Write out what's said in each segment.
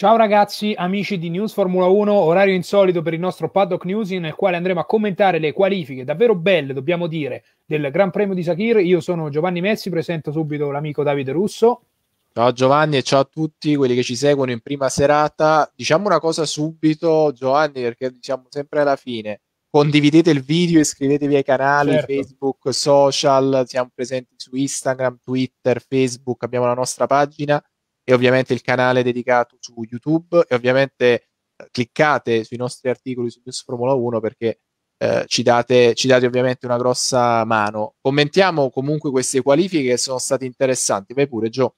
Ciao ragazzi, amici di News Formula 1, orario insolito per il nostro Paddock News nel quale andremo a commentare le qualifiche davvero belle, dobbiamo dire, del Gran Premio di Sakir. Io sono Giovanni Messi, presento subito l'amico Davide Russo. Ciao Giovanni e ciao a tutti quelli che ci seguono in prima serata. Diciamo una cosa subito, Giovanni, perché diciamo sempre alla fine. Condividete il video, iscrivetevi ai canali certo. Facebook, social, siamo presenti su Instagram, Twitter, Facebook, abbiamo la nostra pagina e ovviamente il canale dedicato su YouTube e ovviamente eh, cliccate sui nostri articoli su Formula 1 perché eh, ci, date, ci, date, ovviamente una grossa mano. Commentiamo comunque queste qualifiche che sono state interessanti. Vai pure, Gio.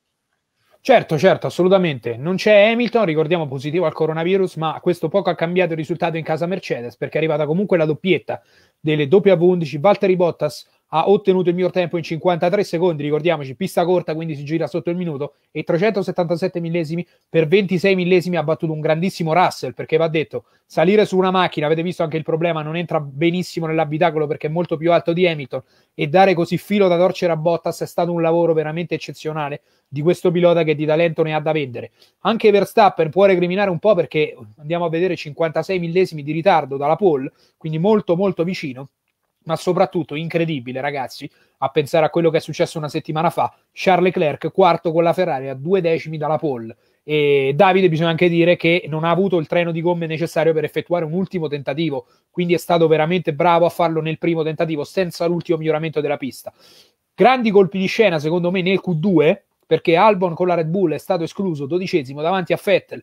Certo, certo, assolutamente. Non c'è Hamilton, ricordiamo positivo al coronavirus, ma questo poco ha cambiato il risultato in casa Mercedes perché è arrivata comunque la doppietta delle W11 Valtteri Bottas ha ottenuto il miglior tempo in 53 secondi, ricordiamoci, pista corta, quindi si gira sotto il minuto, e 377 millesimi per 26 millesimi ha battuto un grandissimo Russell, perché va detto, salire su una macchina, avete visto anche il problema, non entra benissimo nell'abitacolo perché è molto più alto di Hamilton, e dare così filo da torcere a Bottas è stato un lavoro veramente eccezionale di questo pilota che di talento ne ha da vendere. Anche Verstappen può recriminare un po' perché andiamo a vedere 56 millesimi di ritardo dalla pole, quindi molto molto vicino ma soprattutto incredibile, ragazzi, a pensare a quello che è successo una settimana fa. Charles Leclerc, quarto con la Ferrari, a due decimi dalla pole. E Davide, bisogna anche dire che non ha avuto il treno di gomme necessario per effettuare un ultimo tentativo, quindi è stato veramente bravo a farlo nel primo tentativo, senza l'ultimo miglioramento della pista. Grandi colpi di scena, secondo me, nel Q2, perché Albon con la Red Bull è stato escluso dodicesimo davanti a Vettel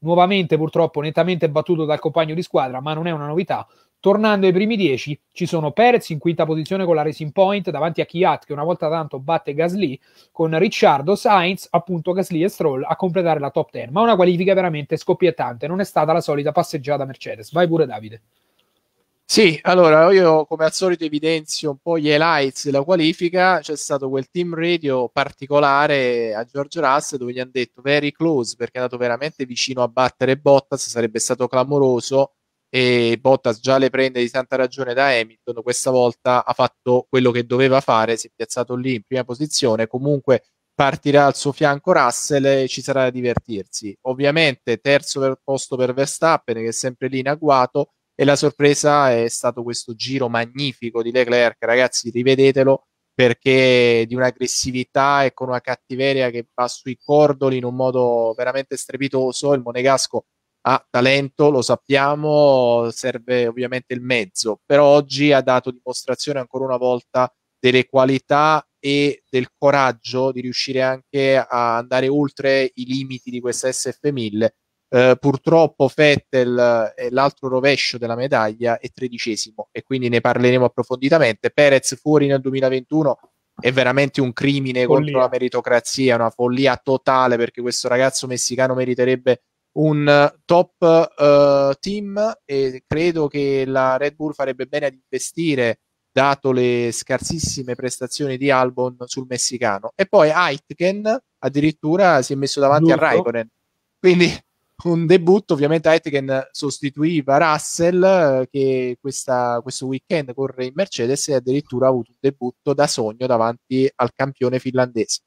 nuovamente purtroppo nettamente battuto dal compagno di squadra, ma non è una novità. Tornando ai primi dieci, ci sono Perez in quinta posizione con la Racing Point davanti a Kiat che una volta tanto batte Gasly con Ricciardo, Sainz, appunto Gasly e Stroll a completare la top ten. ma una qualifica veramente scoppiettante, non è stata la solita passeggiata Mercedes. Vai pure Davide. Sì, allora io come al solito evidenzio un po' gli highlights della qualifica, c'è stato quel team radio particolare a George Russell dove gli hanno detto very close perché è andato veramente vicino a battere Bottas, sarebbe stato clamoroso e Bottas già le prende di tanta ragione da Hamilton, questa volta ha fatto quello che doveva fare, si è piazzato lì in prima posizione, comunque partirà al suo fianco Russell e ci sarà da divertirsi. Ovviamente terzo per posto per Verstappen che è sempre lì in agguato e la sorpresa è stato questo giro magnifico di Leclerc, ragazzi rivedetelo perché di un'aggressività e con una cattiveria che va sui cordoli in un modo veramente strepitoso, il Monegasco ha talento, lo sappiamo, serve ovviamente il mezzo, però oggi ha dato dimostrazione ancora una volta delle qualità e del coraggio di riuscire anche a andare oltre i limiti di questa SF1000 eh, purtroppo Fettel è l'altro rovescio della medaglia, è tredicesimo e quindi ne parleremo approfonditamente. Perez fuori nel 2021 è veramente un crimine follia. contro la meritocrazia, una follia totale perché questo ragazzo messicano meriterebbe un eh, top uh, team e credo che la Red Bull farebbe bene ad investire dato le scarsissime prestazioni di Albon sul messicano e poi Aitken addirittura si è messo davanti Giusto. a Raikkonen quindi un debutto. Ovviamente Aitken sostituiva Russell eh, che questa, questo weekend corre in Mercedes e addirittura ha avuto un debutto da sogno davanti al campione finlandese.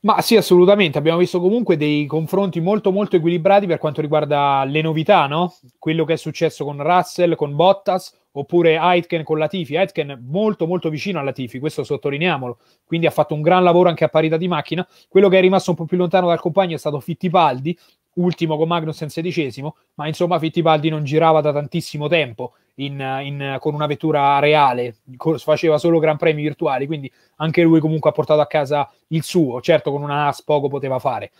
Ma sì, assolutamente. Abbiamo visto comunque dei confronti molto molto equilibrati per quanto riguarda le novità, no? Quello che è successo con Russell, con Bottas, oppure Aitken con Latifi, Aitken molto molto vicino a Latifi, questo sottolineiamolo, quindi ha fatto un gran lavoro anche a parità di macchina, quello che è rimasto un po' più lontano dal compagno è stato Fittipaldi, ultimo con Magnussen sedicesimo, ma insomma Fittipaldi non girava da tantissimo tempo in, in, con una vettura reale, faceva solo gran premi virtuali, quindi anche lui comunque ha portato a casa il suo, certo con una AS poco poteva fare.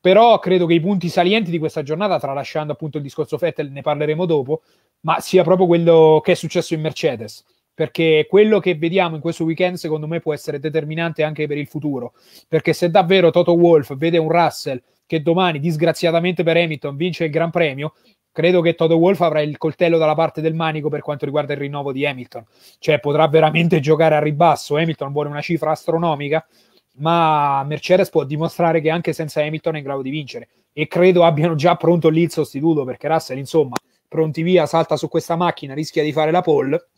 Però credo che i punti salienti di questa giornata, tralasciando appunto il discorso Fettel, ne parleremo dopo, ma sia proprio quello che è successo in Mercedes perché quello che vediamo in questo weekend secondo me può essere determinante anche per il futuro, perché se davvero Toto Wolf vede un Russell che domani disgraziatamente per Hamilton vince il Gran Premio, credo che Toto Wolf avrà il coltello dalla parte del manico per quanto riguarda il rinnovo di Hamilton, cioè potrà veramente giocare a ribasso, Hamilton vuole una cifra astronomica, ma Mercedes può dimostrare che anche senza Hamilton è in grado di vincere e credo abbiano già pronto lì il sostituto perché Russell insomma pronti via, salta su questa macchina, rischia di fare la pole,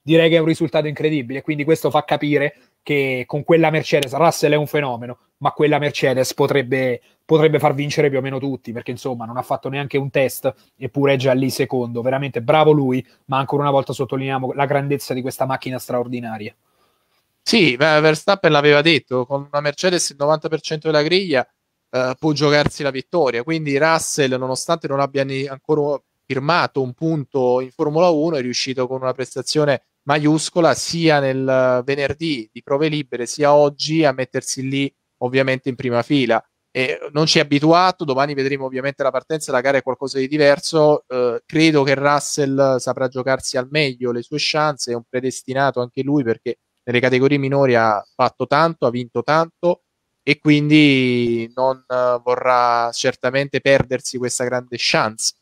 direi che è un risultato incredibile. Quindi questo fa capire che con quella Mercedes Russell è un fenomeno, ma quella Mercedes potrebbe, potrebbe far vincere più o meno tutti, perché insomma non ha fatto neanche un test, eppure è già lì secondo. Veramente bravo lui, ma ancora una volta sottolineiamo la grandezza di questa macchina straordinaria. Sì, Verstappen l'aveva detto, con una Mercedes il 90% della griglia eh, può giocarsi la vittoria, quindi Russell nonostante non abbia ancora firmato un punto in Formula 1 è riuscito con una prestazione maiuscola sia nel eh, venerdì di prove libere sia oggi a mettersi lì ovviamente in prima fila. E non ci è abituato, domani vedremo ovviamente la partenza, la gara è qualcosa di diverso, eh, credo che Russell saprà giocarsi al meglio le sue chance, è un predestinato anche lui perché nelle categorie minori ha fatto tanto, ha vinto tanto e quindi non eh, vorrà certamente perdersi questa grande chance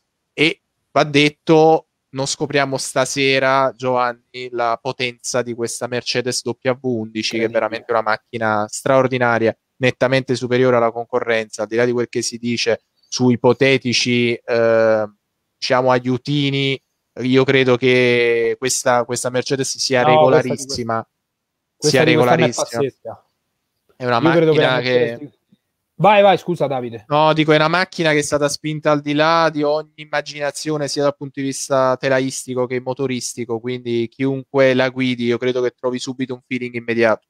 va detto, non scopriamo stasera, Giovanni, la potenza di questa Mercedes W11, che è veramente una macchina straordinaria, nettamente superiore alla concorrenza, al di là di quel che si dice su ipotetici eh, diciamo aiutini. Io credo che questa, questa Mercedes sia no, regolarissima. Questa questa sia regolarissima. È, è una io macchina che. che Vai, vai, scusa Davide. No, dico, è una macchina che è stata spinta al di là di ogni immaginazione, sia dal punto di vista telaistico che motoristico, quindi chiunque la guidi, io credo che trovi subito un feeling immediato.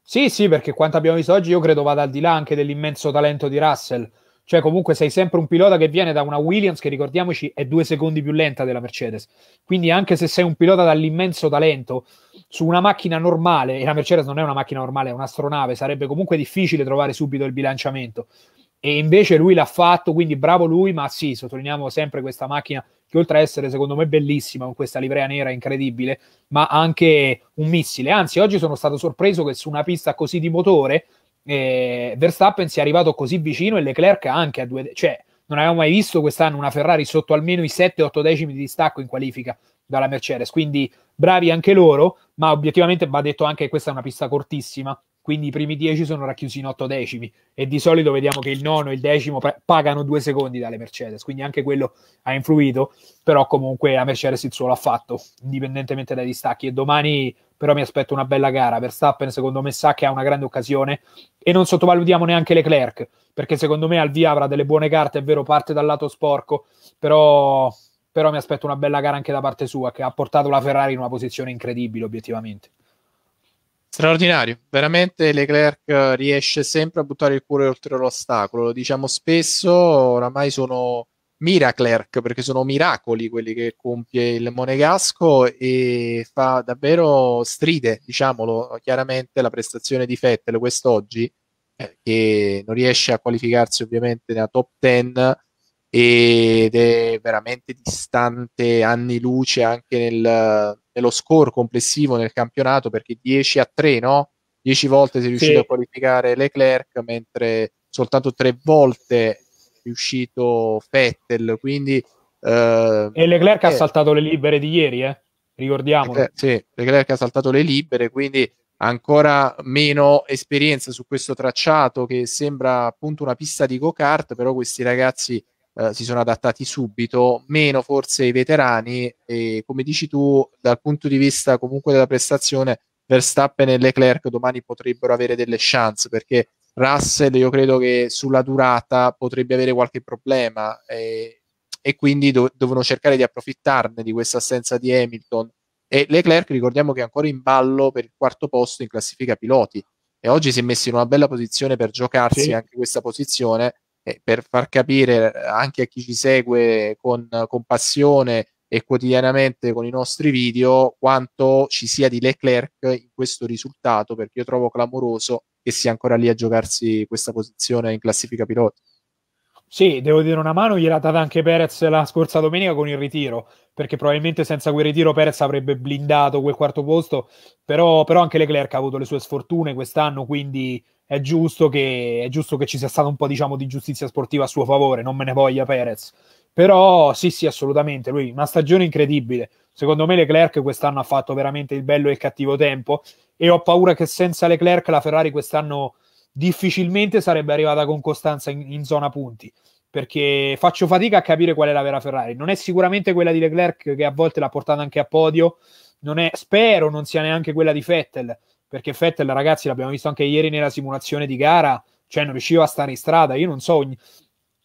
Sì, sì, perché quanto abbiamo visto oggi, io credo vada al di là anche dell'immenso talento di Russell. Cioè, comunque, sei sempre un pilota che viene da una Williams che ricordiamoci è due secondi più lenta della Mercedes. Quindi, anche se sei un pilota dall'immenso talento su una macchina normale, e la Mercedes non è una macchina normale, è un'astronave, sarebbe comunque difficile trovare subito il bilanciamento. E invece lui l'ha fatto, quindi bravo lui, ma sì, sottolineiamo sempre questa macchina che oltre a essere secondo me bellissima con questa livrea nera incredibile, ma anche un missile. Anzi, oggi sono stato sorpreso che su una pista così di motore e eh, Verstappen si è arrivato così vicino e Leclerc anche a due, cioè non avevamo mai visto quest'anno una Ferrari sotto almeno i 7-8 decimi di distacco in qualifica dalla Mercedes, quindi bravi anche loro, ma obiettivamente va detto anche che questa è una pista cortissima quindi i primi 10 sono racchiusi in 8 decimi e di solito vediamo che il nono e il decimo pagano due secondi dalle Mercedes, quindi anche quello ha influito, però comunque la Mercedes il suo l'ha fatto, indipendentemente dai distacchi e domani però mi aspetto una bella gara, Verstappen secondo me sa che ha una grande occasione e non sottovalutiamo neanche Leclerc, perché secondo me al via avrà delle buone carte, è vero parte dal lato sporco, però, però mi aspetto una bella gara anche da parte sua che ha portato la Ferrari in una posizione incredibile obiettivamente. Straordinario, veramente Leclerc eh, riesce sempre a buttare il cuore oltre l'ostacolo, lo diciamo spesso, oramai sono miraclerc perché sono miracoli quelli che compie il Monegasco e fa davvero stride, diciamolo chiaramente, la prestazione di Fettel quest'oggi eh, che non riesce a qualificarsi ovviamente nella top 10 ed è veramente distante anni luce anche nel nello score complessivo nel campionato perché 10 a 3, no? 10 volte si è riuscito sì. a qualificare Leclerc, mentre soltanto 3 volte è riuscito Vettel. Quindi, eh, e Leclerc eh. ha saltato le libere di ieri, eh? ricordiamo. Leclerc, eh, sì, Leclerc ha saltato le libere, quindi ancora meno esperienza su questo tracciato che sembra appunto una pista di go-kart, però questi ragazzi eh, si sono adattati subito, meno forse i veterani e come dici tu dal punto di vista comunque della prestazione Verstappen e Leclerc domani potrebbero avere delle chance perché Russell io credo che sulla durata potrebbe avere qualche problema e, e quindi do, devono cercare di approfittarne di questa assenza di Hamilton e Leclerc ricordiamo che è ancora in ballo per il quarto posto in classifica piloti e oggi si è messo in una bella posizione per giocarsi sì. anche questa posizione eh, per far capire eh, anche a chi ci segue con, con passione e quotidianamente con i nostri video quanto ci sia di Leclerc in questo risultato, perché io trovo clamoroso che sia ancora lì a giocarsi questa posizione in classifica piloti. Sì, devo dire una mano, gliela data anche Perez la scorsa domenica con il ritiro, perché probabilmente senza quel ritiro Perez avrebbe blindato quel quarto posto, però, però anche Leclerc ha avuto le sue sfortune quest'anno, quindi è giusto, che, è giusto che ci sia stato un po' diciamo, di giustizia sportiva a suo favore, non me ne voglia Perez. Però sì, sì, assolutamente, lui una stagione incredibile. Secondo me Leclerc quest'anno ha fatto veramente il bello e il cattivo tempo e ho paura che senza Leclerc la Ferrari quest'anno difficilmente sarebbe arrivata con costanza in, in zona punti perché faccio fatica a capire qual è la vera Ferrari. Non è sicuramente quella di Leclerc che a volte l'ha portata anche a podio, non è, spero non sia neanche quella di Vettel, perché Fettel, ragazzi, l'abbiamo visto anche ieri nella simulazione di gara, cioè non riusciva a stare in strada. Io non so, ogni,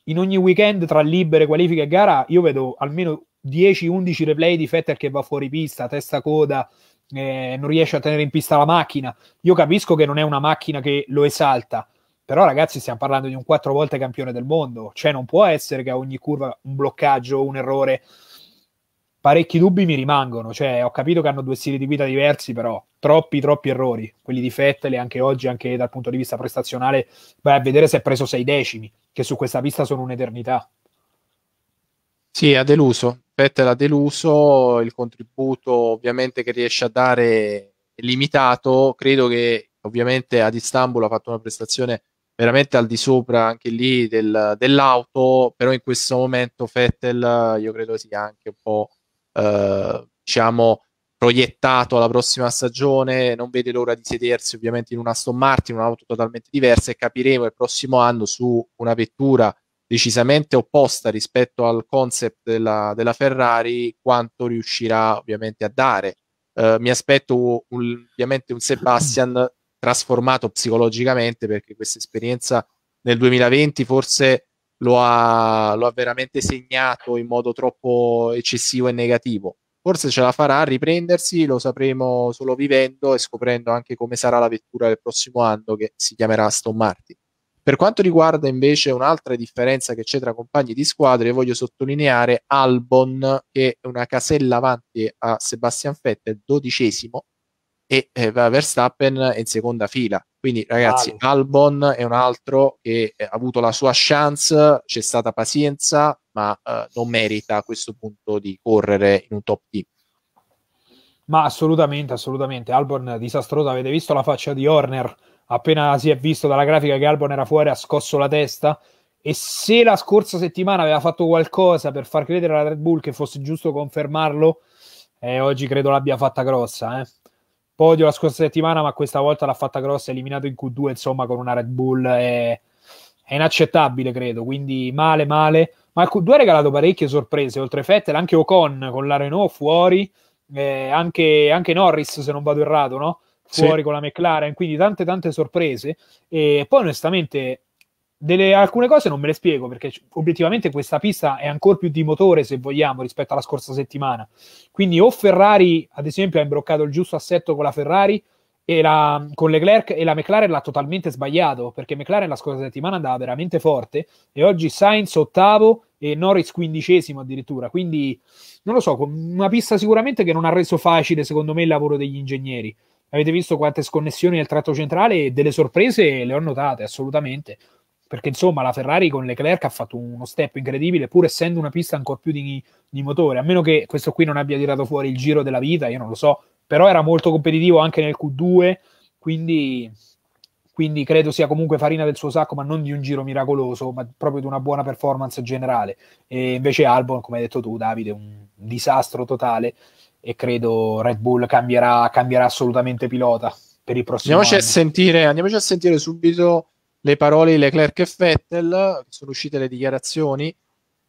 in ogni weekend tra libere, qualifiche e gara, io vedo almeno 10-11 replay di Fettel che va fuori pista, testa coda, eh, non riesce a tenere in pista la macchina. Io capisco che non è una macchina che lo esalta, però ragazzi stiamo parlando di un quattro volte campione del mondo, cioè non può essere che a ogni curva un bloccaggio, un errore, parecchi dubbi mi rimangono, cioè ho capito che hanno due stili di guida diversi, però troppi troppi errori, quelli di Fettel, e anche oggi anche dal punto di vista prestazionale, vai a vedere se ha preso sei decimi, che su questa pista sono un'eternità. Sì, ha deluso, Fettel ha deluso, il contributo ovviamente che riesce a dare è limitato, credo che ovviamente ad Istanbul ha fatto una prestazione veramente al di sopra anche lì del, dell'auto, però in questo momento Fettel io credo sia anche un po' eh, diciamo proiettato alla prossima stagione, non vede l'ora di sedersi ovviamente in una Aston Martin, un'auto totalmente diversa e capiremo il prossimo anno su una vettura decisamente opposta rispetto al concept della, della Ferrari quanto riuscirà ovviamente a dare. Eh, mi aspetto un, ovviamente un Sebastian trasformato psicologicamente perché questa esperienza nel 2020 forse lo ha, lo ha veramente segnato in modo troppo eccessivo e negativo. Forse ce la farà a riprendersi, lo sapremo solo vivendo e scoprendo anche come sarà la vettura del prossimo anno che si chiamerà Aston Martin. Per quanto riguarda invece un'altra differenza che c'è tra compagni di squadre, voglio sottolineare Albon, che è una casella avanti a Sebastian Vettel, dodicesimo, e eh, Verstappen è in seconda fila. Quindi ragazzi, ah. Albon è un altro che eh, ha avuto la sua chance, c'è stata pazienza, ma eh, non merita a questo punto di correre in un top team. Ma assolutamente, assolutamente. Albon disastroso, avete visto la faccia di Horner? Appena si è visto dalla grafica che Albon era fuori, ha scosso la testa. E se la scorsa settimana aveva fatto qualcosa per far credere alla Red Bull che fosse giusto confermarlo, eh, oggi credo l'abbia fatta grossa. Eh podio la scorsa settimana, ma questa volta l'ha fatta grossa, eliminato in Q2, insomma, con una Red Bull è, eh, è inaccettabile, credo, quindi male, male. Ma il Q2 ha regalato parecchie sorprese, oltre Fettel, anche Ocon con la Renault fuori, eh, anche, anche, Norris, se non vado errato, no? Fuori sì. con la McLaren, quindi tante tante sorprese. E poi onestamente delle, alcune cose non me le spiego perché obiettivamente questa pista è ancora più di motore se vogliamo rispetto alla scorsa settimana quindi o Ferrari ad esempio ha imbroccato il giusto assetto con la Ferrari e la, con Leclerc e la McLaren l'ha totalmente sbagliato perché McLaren la scorsa settimana andava veramente forte e oggi Sainz ottavo e Norris quindicesimo addirittura quindi non lo so, una pista sicuramente che non ha reso facile secondo me il lavoro degli ingegneri avete visto quante sconnessioni nel tratto centrale e delle sorprese le ho notate assolutamente perché insomma la Ferrari con Leclerc ha fatto uno step incredibile, pur essendo una pista ancora più di, di, motore, a meno che questo qui non abbia tirato fuori il giro della vita, io non lo so, però era molto competitivo anche nel Q2, quindi, quindi credo sia comunque farina del suo sacco, ma non di un giro miracoloso, ma proprio di una buona performance generale. E invece Albon, come hai detto tu Davide, un disastro totale e credo Red Bull cambierà, cambierà assolutamente pilota per il prossimo andiamoci anno. A sentire, andiamoci a sentire subito le parole di Leclerc e Vettel, sono uscite le dichiarazioni.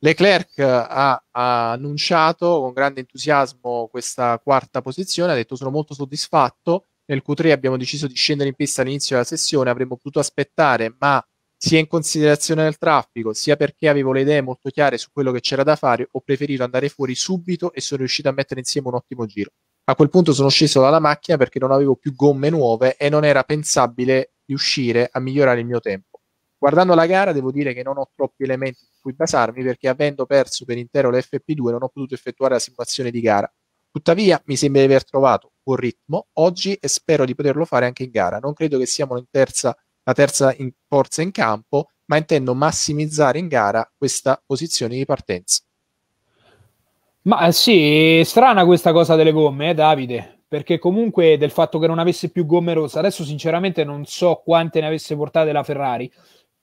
Leclerc ha, ha annunciato con grande entusiasmo questa quarta posizione, ha detto sono molto soddisfatto, nel Q3 abbiamo deciso di scendere in pista all'inizio della sessione, avremmo potuto aspettare, ma sia in considerazione del traffico, sia perché avevo le idee molto chiare su quello che c'era da fare, ho preferito andare fuori subito e sono riuscito a mettere insieme un ottimo giro a quel punto sono sceso dalla macchina perché non avevo più gomme nuove e non era pensabile riuscire a migliorare il mio tempo. Guardando la gara devo dire che non ho troppi elementi su cui basarmi perché avendo perso per intero l'FP2 non ho potuto effettuare la simulazione di gara. Tuttavia mi sembra di aver trovato buon ritmo oggi e spero di poterlo fare anche in gara. Non credo che siamo terza, la terza in forza in campo, ma intendo massimizzare in gara questa posizione di partenza. Ma eh, sì, strana questa cosa delle gomme, eh, Davide, perché comunque del fatto che non avesse più gomme rosse, adesso sinceramente non so quante ne avesse portate la Ferrari,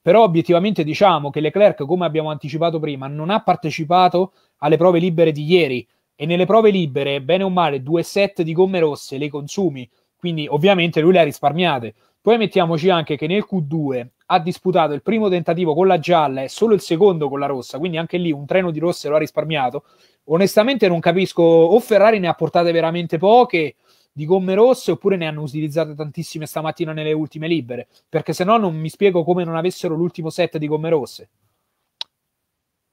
però obiettivamente diciamo che Leclerc, come abbiamo anticipato prima, non ha partecipato alle prove libere di ieri e nelle prove libere, bene o male, due set di gomme rosse le consumi, quindi ovviamente lui le ha risparmiate. Poi mettiamoci anche che nel Q2 ha disputato il primo tentativo con la gialla e solo il secondo con la rossa, quindi anche lì un treno di rosse lo ha risparmiato onestamente non capisco o Ferrari ne ha portate veramente poche di gomme rosse oppure ne hanno utilizzate tantissime stamattina nelle ultime libere, perché se no non mi spiego come non avessero l'ultimo set di gomme rosse.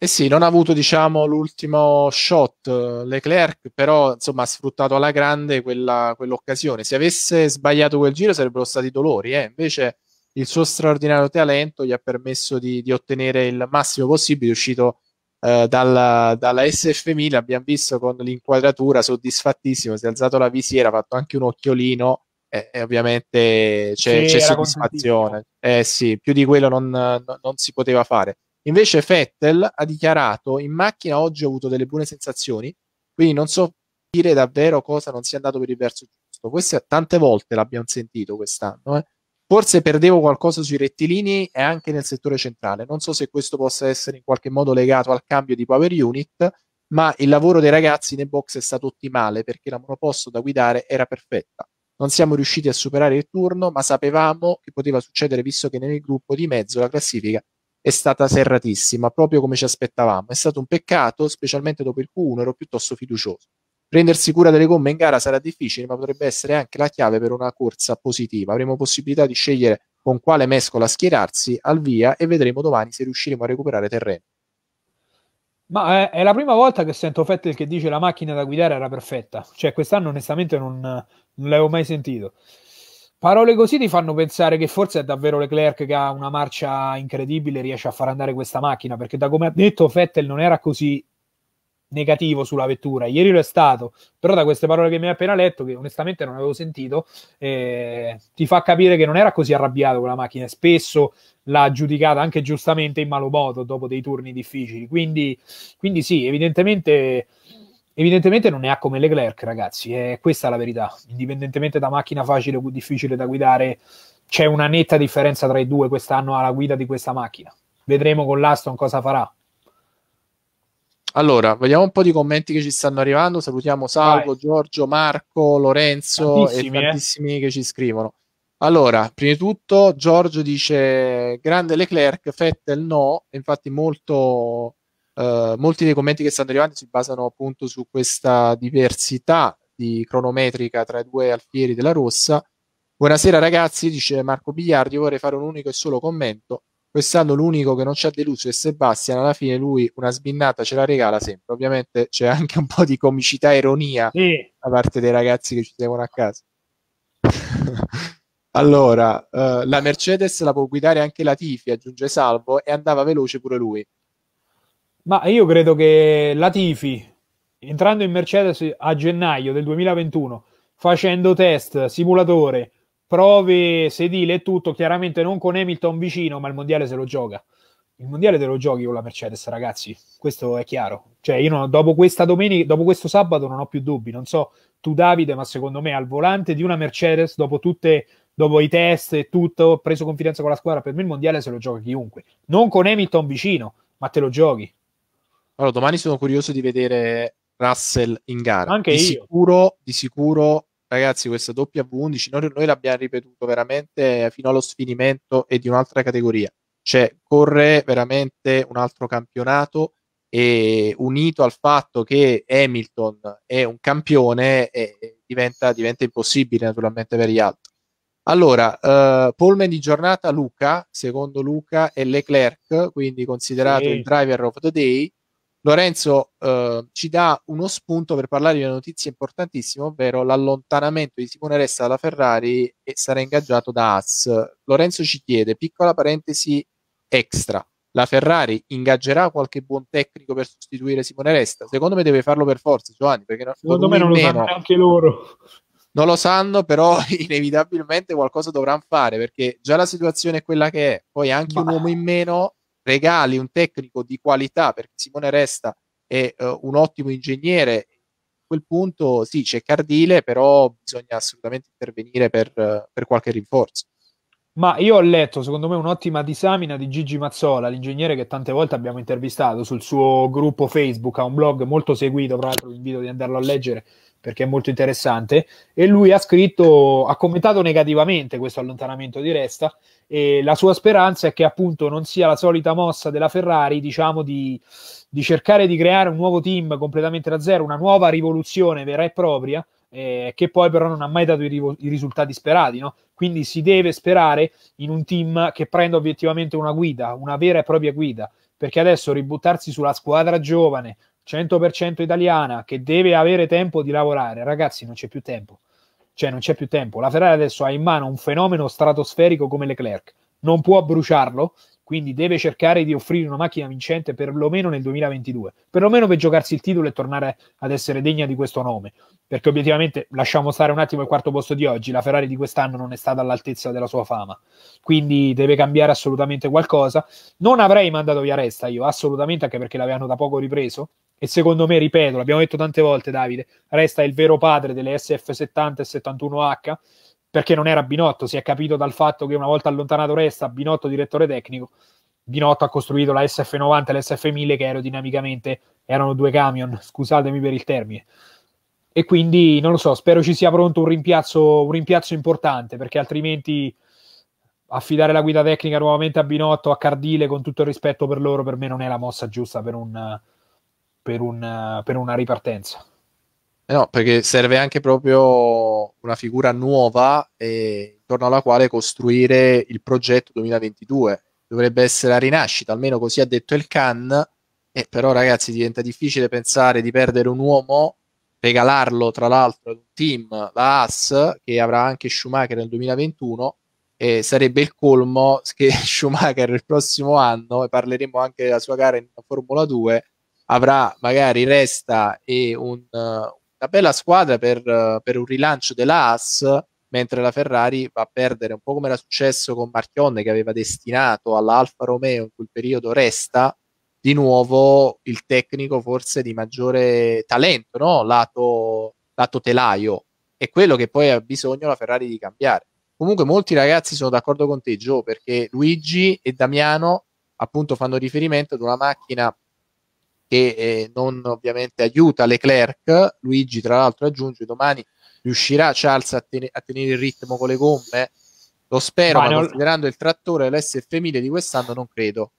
Eh sì, non ha avuto diciamo l'ultimo shot eh, Leclerc, però insomma ha sfruttato alla grande quella, quell'occasione. Se avesse sbagliato quel giro sarebbero stati dolori, eh. invece il suo straordinario talento gli ha permesso di, di ottenere il massimo possibile, è uscito eh, dalla, dalla SF 1000 abbiamo visto con l'inquadratura soddisfattissimo, si è alzato la visiera, ha fatto anche un occhiolino e, e ovviamente c'è, sì, c'è soddisfazione. Eh sì, più di quello non, non si poteva fare. Invece Fettel ha dichiarato in macchina oggi ho avuto delle buone sensazioni, quindi non so dire davvero cosa non sia andato per il verso giusto. Questo tante volte l'abbiamo sentito quest'anno, eh? Forse perdevo qualcosa sui rettilini e anche nel settore centrale. Non so se questo possa essere in qualche modo legato al cambio di power unit, ma il lavoro dei ragazzi nei box è stato ottimale perché la monoposto da guidare era perfetta. Non siamo riusciti a superare il turno, ma sapevamo che poteva succedere visto che nel gruppo di mezzo la classifica è stata serratissima, proprio come ci aspettavamo. È stato un peccato, specialmente dopo il Q1, ero piuttosto fiducioso. Prendersi cura delle gomme in gara sarà difficile, ma potrebbe essere anche la chiave per una corsa positiva. Avremo possibilità di scegliere con quale mescola schierarsi al via e vedremo domani se riusciremo a recuperare terreno. Ma è, eh, è la prima volta che sento Fettel che dice la macchina da guidare era perfetta. Cioè, quest'anno onestamente non, non l'avevo mai sentito. Parole così ti fanno pensare che forse è davvero Leclerc che ha una marcia incredibile e riesce a far andare questa macchina, perché da come ha detto Fettel non era così negativo sulla vettura. Ieri lo è stato, però da queste parole che mi hai appena letto, che onestamente non avevo sentito, eh, ti fa capire che non era così arrabbiato con la macchina. Spesso l'ha giudicata anche giustamente in malo modo dopo dei turni difficili. Quindi, quindi sì, evidentemente, evidentemente non ne ha come Leclerc, ragazzi. è questa la verità. Indipendentemente da macchina facile o difficile da guidare, c'è una netta differenza tra i due quest'anno alla guida di questa macchina. Vedremo con l'Aston cosa farà allora, vediamo un po' di commenti che ci stanno arrivando. Salutiamo Salvo, Vai. Giorgio, Marco, Lorenzo tantissimi, e tantissimi eh. che ci scrivono. Allora, prima di tutto, Giorgio dice: Grande Leclerc, Fettel no. Infatti, molto, eh, molti dei commenti che stanno arrivando si basano appunto su questa diversità di cronometrica tra i due alfieri della rossa. Buonasera, ragazzi, dice Marco Bigliardi. Io vorrei fare un unico e solo commento Quest'anno l'unico che non ci ha deluso è Sebastian, alla fine lui una sbinnata ce la regala sempre. Ovviamente c'è anche un po' di comicità e ironia sì. da parte dei ragazzi che ci seguono a casa. allora, eh, la Mercedes la può guidare anche la Tifi, aggiunge Salvo, e andava veloce pure lui. Ma io credo che la Tifi, entrando in Mercedes a gennaio del 2021, facendo test, simulatore, prove, sedile e tutto, chiaramente non con Hamilton vicino, ma il mondiale se lo gioca. Il mondiale te lo giochi con la Mercedes, ragazzi, questo è chiaro. Cioè, io non, dopo questa domenica, dopo questo sabato non ho più dubbi, non so tu Davide, ma secondo me al volante di una Mercedes, dopo tutte dopo i test e tutto, ho preso confidenza con la squadra, per me il mondiale se lo gioca chiunque. Non con Hamilton vicino, ma te lo giochi. Allora, domani sono curioso di vedere Russell in gara. Anche di io. Sicuro, di sicuro ragazzi questa W11 noi, noi l'abbiamo ripetuto veramente fino allo sfinimento e di un'altra categoria cioè corre veramente un altro campionato e unito al fatto che Hamilton è un campione eh, diventa, diventa, impossibile naturalmente per gli altri allora eh, Polman di giornata Luca secondo Luca è Leclerc quindi considerato sì. il driver of the day Lorenzo eh, ci dà uno spunto per parlare di una notizia importantissima, ovvero l'allontanamento di Simone Resta dalla Ferrari e sarà ingaggiato da Haas. Lorenzo ci chiede, piccola parentesi extra, la Ferrari ingaggerà qualche buon tecnico per sostituire Simone Resta? Secondo me deve farlo per forza, Giovanni, perché no, secondo me non lo meno, sanno neanche loro. Non lo sanno, però inevitabilmente qualcosa dovranno fare, perché già la situazione è quella che è, poi anche Ma... un uomo in meno regali un tecnico di qualità perché Simone Resta è uh, un ottimo ingegnere. A quel punto sì, c'è Cardile, però bisogna assolutamente intervenire per, uh, per qualche rinforzo. Ma io ho letto, secondo me, un'ottima disamina di Gigi Mazzola, l'ingegnere che tante volte abbiamo intervistato sul suo gruppo Facebook, ha un blog molto seguito, tra l'altro vi invito di andarlo a leggere, perché è molto interessante, e lui ha scritto, ha commentato negativamente questo allontanamento di Resta e la sua speranza è che appunto non sia la solita mossa della Ferrari, diciamo, di, di cercare di creare un nuovo team completamente da zero, una nuova rivoluzione vera e propria, eh, che poi però non ha mai dato i, rivo- i risultati sperati, no? Quindi si deve sperare in un team che prenda obiettivamente una guida, una vera e propria guida, perché adesso ributtarsi sulla squadra giovane, 100% italiana che deve avere tempo di lavorare, ragazzi, non c'è più tempo. Cioè, non c'è più tempo. La Ferrari adesso ha in mano un fenomeno stratosferico come Leclerc, non può bruciarlo, quindi deve cercare di offrire una macchina vincente perlomeno nel 2022, perlomeno per giocarsi il titolo e tornare ad essere degna di questo nome, perché obiettivamente lasciamo stare un attimo il quarto posto di oggi, la Ferrari di quest'anno non è stata all'altezza della sua fama, quindi deve cambiare assolutamente qualcosa. Non avrei mandato via Resta io, assolutamente, anche perché l'avevano da poco ripreso, e secondo me, ripeto, l'abbiamo detto tante volte, Davide, resta il vero padre delle SF70 e 71H perché non era Binotto, si è capito dal fatto che una volta allontanato Resta, Binotto direttore tecnico, Binotto ha costruito la SF90 e la SF1000 che aerodinamicamente erano due camion, scusatemi per il termine. E quindi non lo so, spero ci sia pronto un rimpiazzo, un rimpiazzo importante perché altrimenti affidare la guida tecnica nuovamente a Binotto, a Cardile, con tutto il rispetto per loro, per me non è la mossa giusta per un per una, per una ripartenza. Eh no, perché serve anche proprio una figura nuova e intorno alla quale costruire il progetto 2022. Dovrebbe essere la rinascita, almeno così ha detto il Khan. E eh, però, ragazzi, diventa difficile pensare di perdere un uomo, regalarlo tra l'altro ad un team, la AS, che avrà anche Schumacher nel 2021. E sarebbe il colmo che Schumacher il prossimo anno, e parleremo anche della sua gara in Formula 2, avrà magari Resta e un, una bella squadra per, per, un rilancio della AS, mentre la Ferrari va a perdere un po' come era successo con Marchionne che aveva destinato all'Alfa Romeo in quel periodo Resta di nuovo il tecnico forse di maggiore talento, no? lato, lato telaio, è quello che poi ha bisogno la Ferrari di cambiare. Comunque molti ragazzi sono d'accordo con te Joe perché Luigi e Damiano appunto fanno riferimento ad una macchina che eh, non ovviamente aiuta Leclerc. Luigi, tra l'altro, aggiunge domani riuscirà Charles a, ten- a tenere il ritmo con le gomme? Lo spero, ma, ma non... considerando il trattore l'SF1000 di quest'anno, non credo.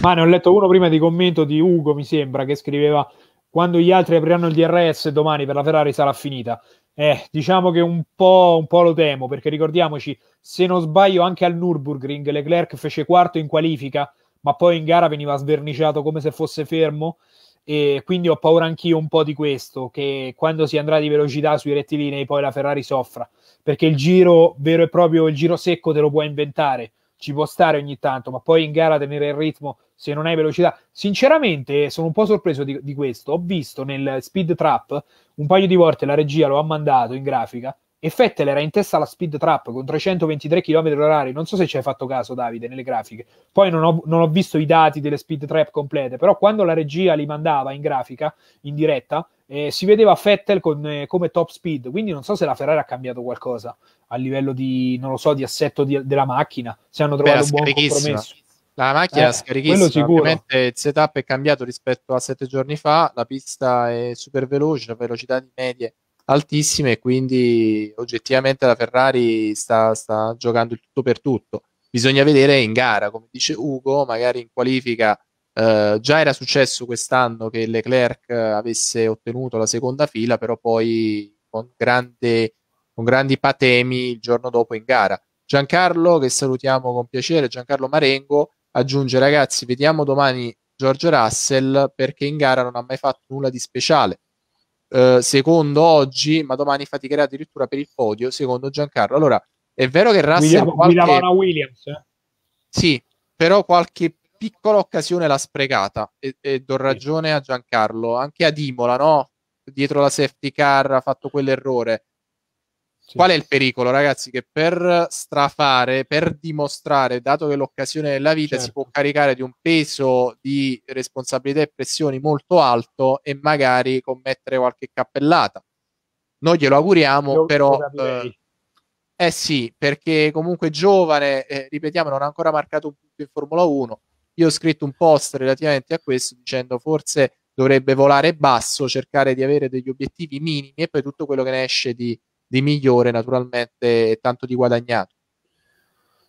Ma ne ho letto uno prima di commento di Ugo, mi sembra, che scriveva quando gli altri apriranno il DRS domani per la Ferrari sarà finita. Eh, diciamo che un po', un po', lo temo, perché ricordiamoci, se non sbaglio, anche al Nürburgring Leclerc fece quarto in qualifica ma poi in gara veniva sverniciato come se fosse fermo e quindi ho paura anch'io un po' di questo, che quando si andrà di velocità sui rettilinei poi la Ferrari soffra, perché il giro vero e proprio, il giro secco te lo puoi inventare, ci può stare ogni tanto, ma poi in gara tenere il ritmo se non hai velocità. Sinceramente sono un po' sorpreso di, di questo, ho visto nel speed trap un paio di volte la regia lo ha mandato in grafica e Fettel era in testa alla speed trap con 323 km/h. Non so se ci hai fatto caso, Davide, nelle grafiche. Poi non ho, non ho, visto i dati delle speed trap complete, però quando la regia li mandava in grafica, in diretta, eh, si vedeva Fettel con, eh, come top speed. Quindi non so se la Ferrari ha cambiato qualcosa a livello di, non lo so, di assetto di, della macchina, se hanno trovato Beh, un buon compromesso. La macchina eh, è scarichissima, ovviamente il setup è cambiato rispetto a sette giorni fa, la pista è super veloce, la velocità di medie altissime quindi oggettivamente la Ferrari sta, sta giocando il tutto per tutto. Bisogna vedere in gara, come dice Ugo, magari in qualifica eh, già era successo quest'anno che Leclerc eh, avesse ottenuto la seconda fila, però poi con, grande, con grandi patemi il giorno dopo in gara. Giancarlo, che salutiamo con piacere, Giancarlo Marengo, aggiunge ragazzi, vediamo domani George Russell perché in gara non ha mai fatto nulla di speciale eh, secondo oggi, ma domani faticherà addirittura per il podio, secondo Giancarlo. Allora, è vero che Russell... Guidava qualche... una Williams. Eh? Sì, però qualche piccola occasione l'ha sprecata e, e do ragione a Giancarlo, anche a Dimola, no? Dietro la safety car ha fatto quell'errore sì. Qual è il pericolo, ragazzi? Che per strafare, per dimostrare, dato che l'occasione della vita certo. si può certo. caricare di un peso di responsabilità e pressioni molto alto e magari commettere qualche cappellata. Noi glielo auguriamo, Io però. Eh, eh, sì, perché comunque giovane, eh, ripetiamo, non ha ancora marcato un punto in Formula 1. Io ho scritto un post relativamente a questo dicendo forse dovrebbe volare basso, cercare di avere degli obiettivi minimi e poi tutto quello che ne esce di di migliore naturalmente e tanto di guadagnato.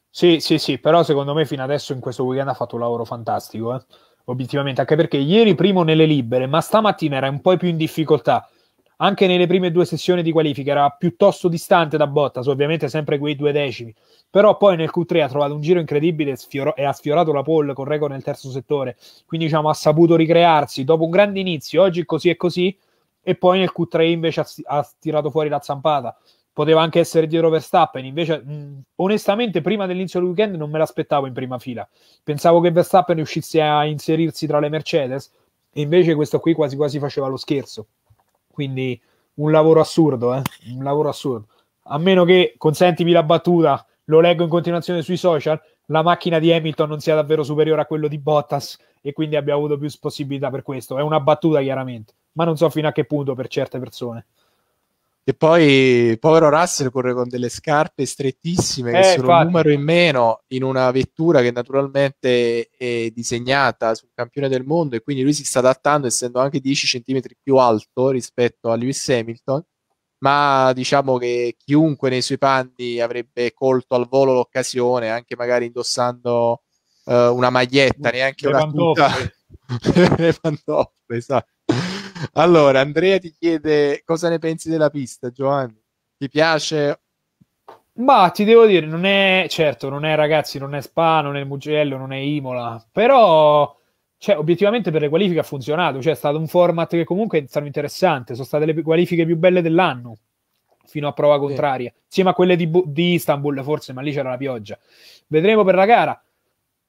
Sì, sì, sì, però secondo me fino adesso in questo weekend ha fatto un lavoro fantastico, eh? obiettivamente, anche perché ieri primo nelle libere, ma stamattina era un po' più in difficoltà, anche nelle prime due sessioni di qualifica era piuttosto distante da Bottas, ovviamente sempre quei due decimi, però poi nel Q3 ha trovato un giro incredibile e, e ha sfiorato la pole con record nel terzo settore, quindi diciamo ha saputo ricrearsi dopo un grande inizio, oggi così e così, e poi nel Q3 invece ha, ha tirato fuori la zampata. Poteva anche essere dietro Verstappen, invece mh, onestamente prima dell'inizio del weekend non me l'aspettavo in prima fila. Pensavo che Verstappen riuscisse a inserirsi tra le Mercedes e invece questo qui quasi quasi faceva lo scherzo. Quindi un lavoro assurdo, eh? un lavoro assurdo. A meno che, consentimi la battuta, lo leggo in continuazione sui social, la macchina di Hamilton non sia davvero superiore a quello di Bottas e quindi abbiamo avuto più possibilità per questo. È una battuta chiaramente, ma non so fino a che punto per certe persone. E poi povero Russell corre con delle scarpe strettissime che eh, sono infatti. un numero in meno in una vettura che naturalmente è disegnata sul campione del mondo e quindi lui si sta adattando essendo anche 10 cm più alto rispetto a Lewis Hamilton. Ma diciamo che chiunque nei suoi panni avrebbe colto al volo l'occasione, anche magari indossando eh, una maglietta, mm. neanche una tuta. Le pantofole, esatto. Allora, Andrea ti chiede cosa ne pensi della pista, Giovanni? Ti piace ma ti devo dire, non è certo, non è ragazzi, non è Spa, non è Mugello, non è Imola, però cioè, obiettivamente per le qualifiche ha funzionato, cioè è stato un format che comunque è stato interessante, sono state le qualifiche più belle dell'anno fino a prova contraria, insieme a quelle di, di Istanbul forse, ma lì c'era la pioggia. Vedremo per la gara.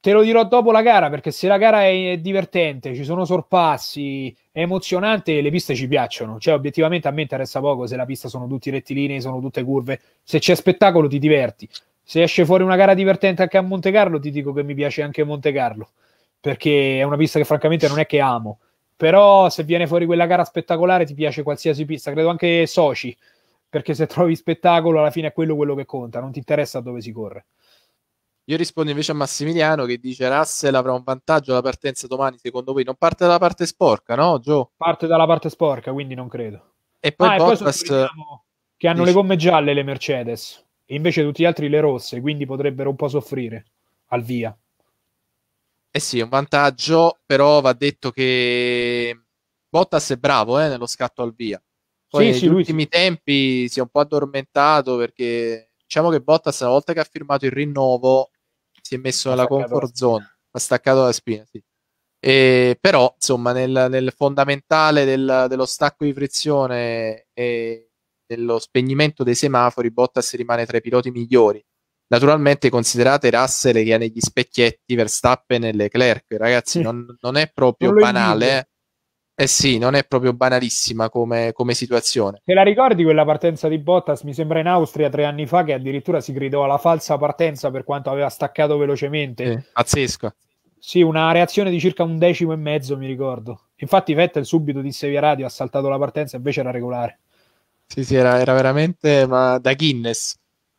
Te lo dirò dopo la gara perché se la gara è divertente, ci sono sorpassi, è emozionante, le piste ci piacciono. Cioè, obiettivamente a me interessa poco se la pista sono tutti rettilinei, sono tutte curve. Se c'è spettacolo ti diverti. Se esce fuori una gara divertente anche a Monte Carlo, ti dico che mi piace anche Monte Carlo, perché è una pista che francamente non è che amo. Però se viene fuori quella gara spettacolare ti piace qualsiasi pista, credo anche Soci, perché se trovi spettacolo alla fine è quello, quello che conta, non ti interessa dove si corre. Io rispondo invece a Massimiliano che dice Russell avrà un vantaggio alla partenza domani, secondo voi? Non parte dalla parte sporca, no Gio? Parte dalla parte sporca, quindi non credo. E poi, ah, Bottas... E poi che hanno dice... le gomme gialle le Mercedes, e invece tutti gli altri le rosse, quindi potrebbero un po' soffrire al via. Eh sì, è un vantaggio, però va detto che Bottas è bravo eh, nello scatto al via. Poi sì, negli sì, ultimi sì. tempi si è un po' addormentato perché diciamo che Bottas una volta che ha firmato il rinnovo si è messo nella comfort zone, ha staccato la spina, sì. E, però, insomma, nel, nel fondamentale del, dello stacco di frizione e dello spegnimento dei semafori, Bottas rimane tra i piloti migliori. Naturalmente considerate Russell che ha negli specchietti Verstappen e Leclerc, ragazzi, non, non è proprio non banale. Eh. Eh sì, non è proprio banalissima come, come, situazione. Te la ricordi quella partenza di Bottas? Mi sembra in Austria tre anni fa che addirittura si gridò alla falsa partenza per quanto aveva staccato velocemente. Eh, pazzesco. Sì, una reazione di circa un decimo e mezzo, mi ricordo. Infatti Vettel subito disse via radio, ha saltato la partenza, invece era regolare. Sì, sì, era, era veramente ma da Guinness.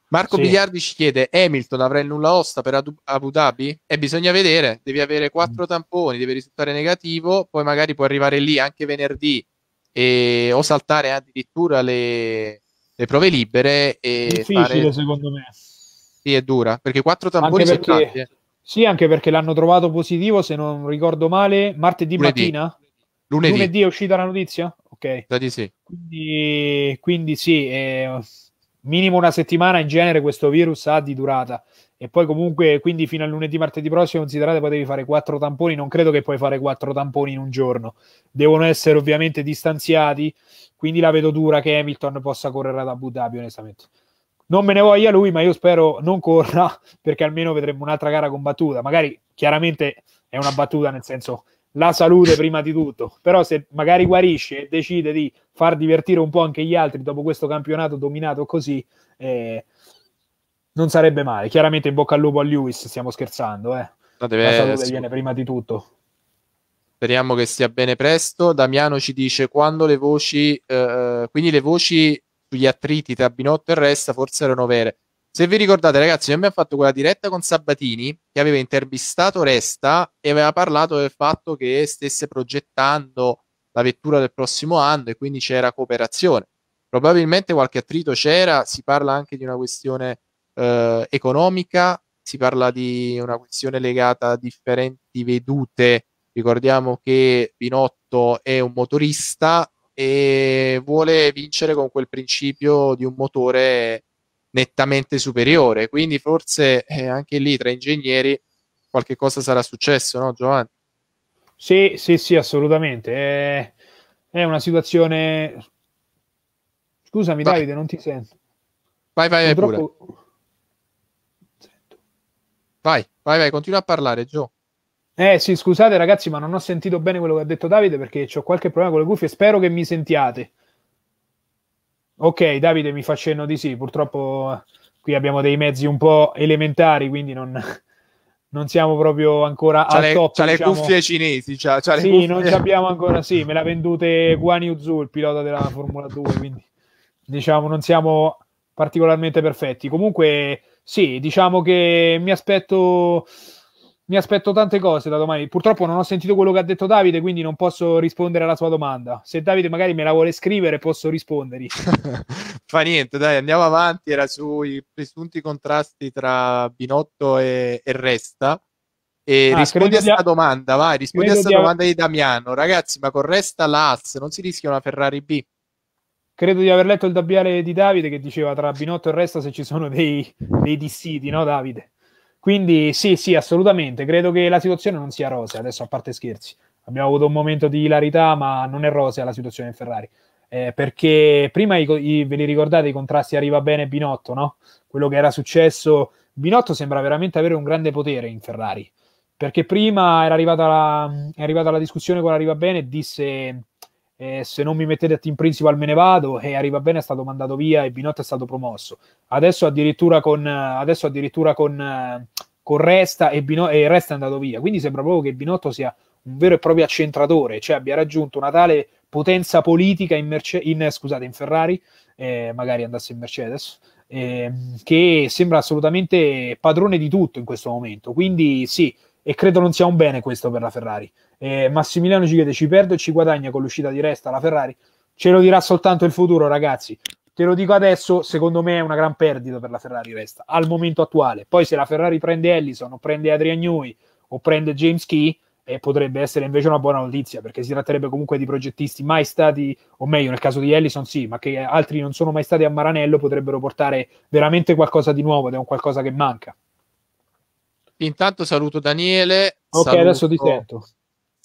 Marco sì. Bigliardi ci chiede: Hamilton avrà il nulla osta per Abu Dhabi? E bisogna vedere, devi avere quattro mm. tamponi, devi risultare negativo, poi magari può arrivare lì anche venerdì e, o saltare addirittura le, le prove libere. È Difficile, fare... secondo me. Sì, è dura perché quattro tamponi anche perché, sono tanti, eh. Sì, anche perché l'hanno trovato positivo, se non ricordo male, martedì Lunedì. mattina. Lunedì. Lunedì è uscita la notizia? Ok. Sì. Quindi, quindi sì, eh, minimo una settimana in genere questo virus ha di durata e poi comunque quindi fino a lunedì martedì prossimo considerate poi devi fare quattro tamponi non credo che puoi fare quattro tamponi in un giorno devono essere ovviamente distanziati quindi la vedo dura che Hamilton possa correre ad Abu Dhabi onestamente non me ne voglia lui ma io spero non corra perché almeno vedremo un'altra gara combattuta magari chiaramente è una battuta nel senso la salute prima di tutto, però se magari guarisce e decide di far divertire un po' anche gli altri dopo questo campionato dominato così, eh, non sarebbe male. Chiaramente in bocca al lupo a Lewis, stiamo scherzando, eh. La salute sì. viene prima di tutto. Speriamo che stia bene presto. Damiano ci dice quando le voci, eh, eh quindi le voci sugli attriti tra Binotto e Resta forse erano vere. Se vi ricordate, ragazzi, abbiamo fatto quella diretta con Sabatini che aveva intervistato Resta e aveva parlato del fatto che stesse progettando la vettura del prossimo anno e quindi c'era cooperazione. Probabilmente qualche attrito c'era, si parla anche di una questione eh, economica, si parla di una questione legata a differenti vedute. Ricordiamo che Binotto è un motorista e vuole vincere con quel principio di un motore nettamente superiore. Quindi forse eh, anche lì tra ingegneri qualche cosa sarà successo, no Giovanni? Sì, sì, sì, assolutamente. È, una situazione... Scusami vai. Davide, non ti sento. Vai, vai, vai Purtroppo... pure. Vai, vai, vai, continua a parlare, Gio. Eh sì, scusate ragazzi, ma non ho sentito bene quello che ha detto Davide perché ho qualche problema con le cuffie. Spero che mi sentiate. Ok, Davide mi fa cenno di sì, purtroppo eh, qui abbiamo dei mezzi un po' elementari, quindi non, non siamo proprio ancora c'ha al le, top. C'ha diciamo. le cuffie cinesi, c'ha, c'ha sì, cuffie... non ci abbiamo ancora, sì, me l'ha vendute Guan Yuzu, il pilota della Formula 2, quindi diciamo non siamo particolarmente perfetti. Comunque sì, diciamo che mi aspetto mi aspetto tante cose da domani. Purtroppo non ho sentito quello che ha detto Davide, quindi non posso rispondere alla sua domanda. Se Davide magari me la vuole scrivere, posso rispondergli. Fa niente, dai, andiamo avanti. Era sui presunti contrasti tra Binotto e, e Resta. E ah, rispondi a questa di... domanda, vai, rispondi a questa di... domanda di Damiano. Ragazzi, ma con Resta la AS non si rischia una Ferrari B? Credo di aver letto il dabbiale di Davide che diceva tra Binotto e Resta se ci sono dei, dei dissidi, no Davide? Quindi sì, sì, assolutamente, credo che la situazione non sia rosea, adesso a parte scherzi. Abbiamo avuto un momento di hilarità, ma non è rosea la situazione in Ferrari. Eh, perché prima i, i, ve li ricordate i contrasti arriva bene Binotto, no? Quello che era successo, Binotto sembra veramente avere un grande potere in Ferrari, perché prima era arrivata la, è arrivata la discussione con arriva bene e disse eh, se non mi mettete a team principal me ne vado e arriva bene è stato mandato via e Binotto è stato promosso adesso addirittura con, adesso addirittura con, con Resta e, Binotto, e Resta è andato via quindi sembra proprio che Binotto sia un vero e proprio accentratore cioè abbia raggiunto una tale potenza politica in, Merce- in, scusate, in Ferrari eh, magari andasse in Mercedes eh, che sembra assolutamente padrone di tutto in questo momento quindi sì e credo non sia un bene questo per la Ferrari eh, Massimiliano chiede ci perde o ci guadagna con l'uscita di Resta la Ferrari? Ce lo dirà soltanto il futuro, ragazzi. Te lo dico adesso, secondo me è una gran perdita per la Ferrari Resta, al momento attuale. Poi se la Ferrari prende Ellison o prende Adrian Newey o prende James Key, eh, potrebbe essere invece una buona notizia, perché si tratterebbe comunque di progettisti mai stati, o meglio nel caso di Ellison sì, ma che altri non sono mai stati a Maranello, potrebbero portare veramente qualcosa di nuovo ed è un qualcosa che manca. Intanto saluto Daniele. Ok, saluto... adesso ti sento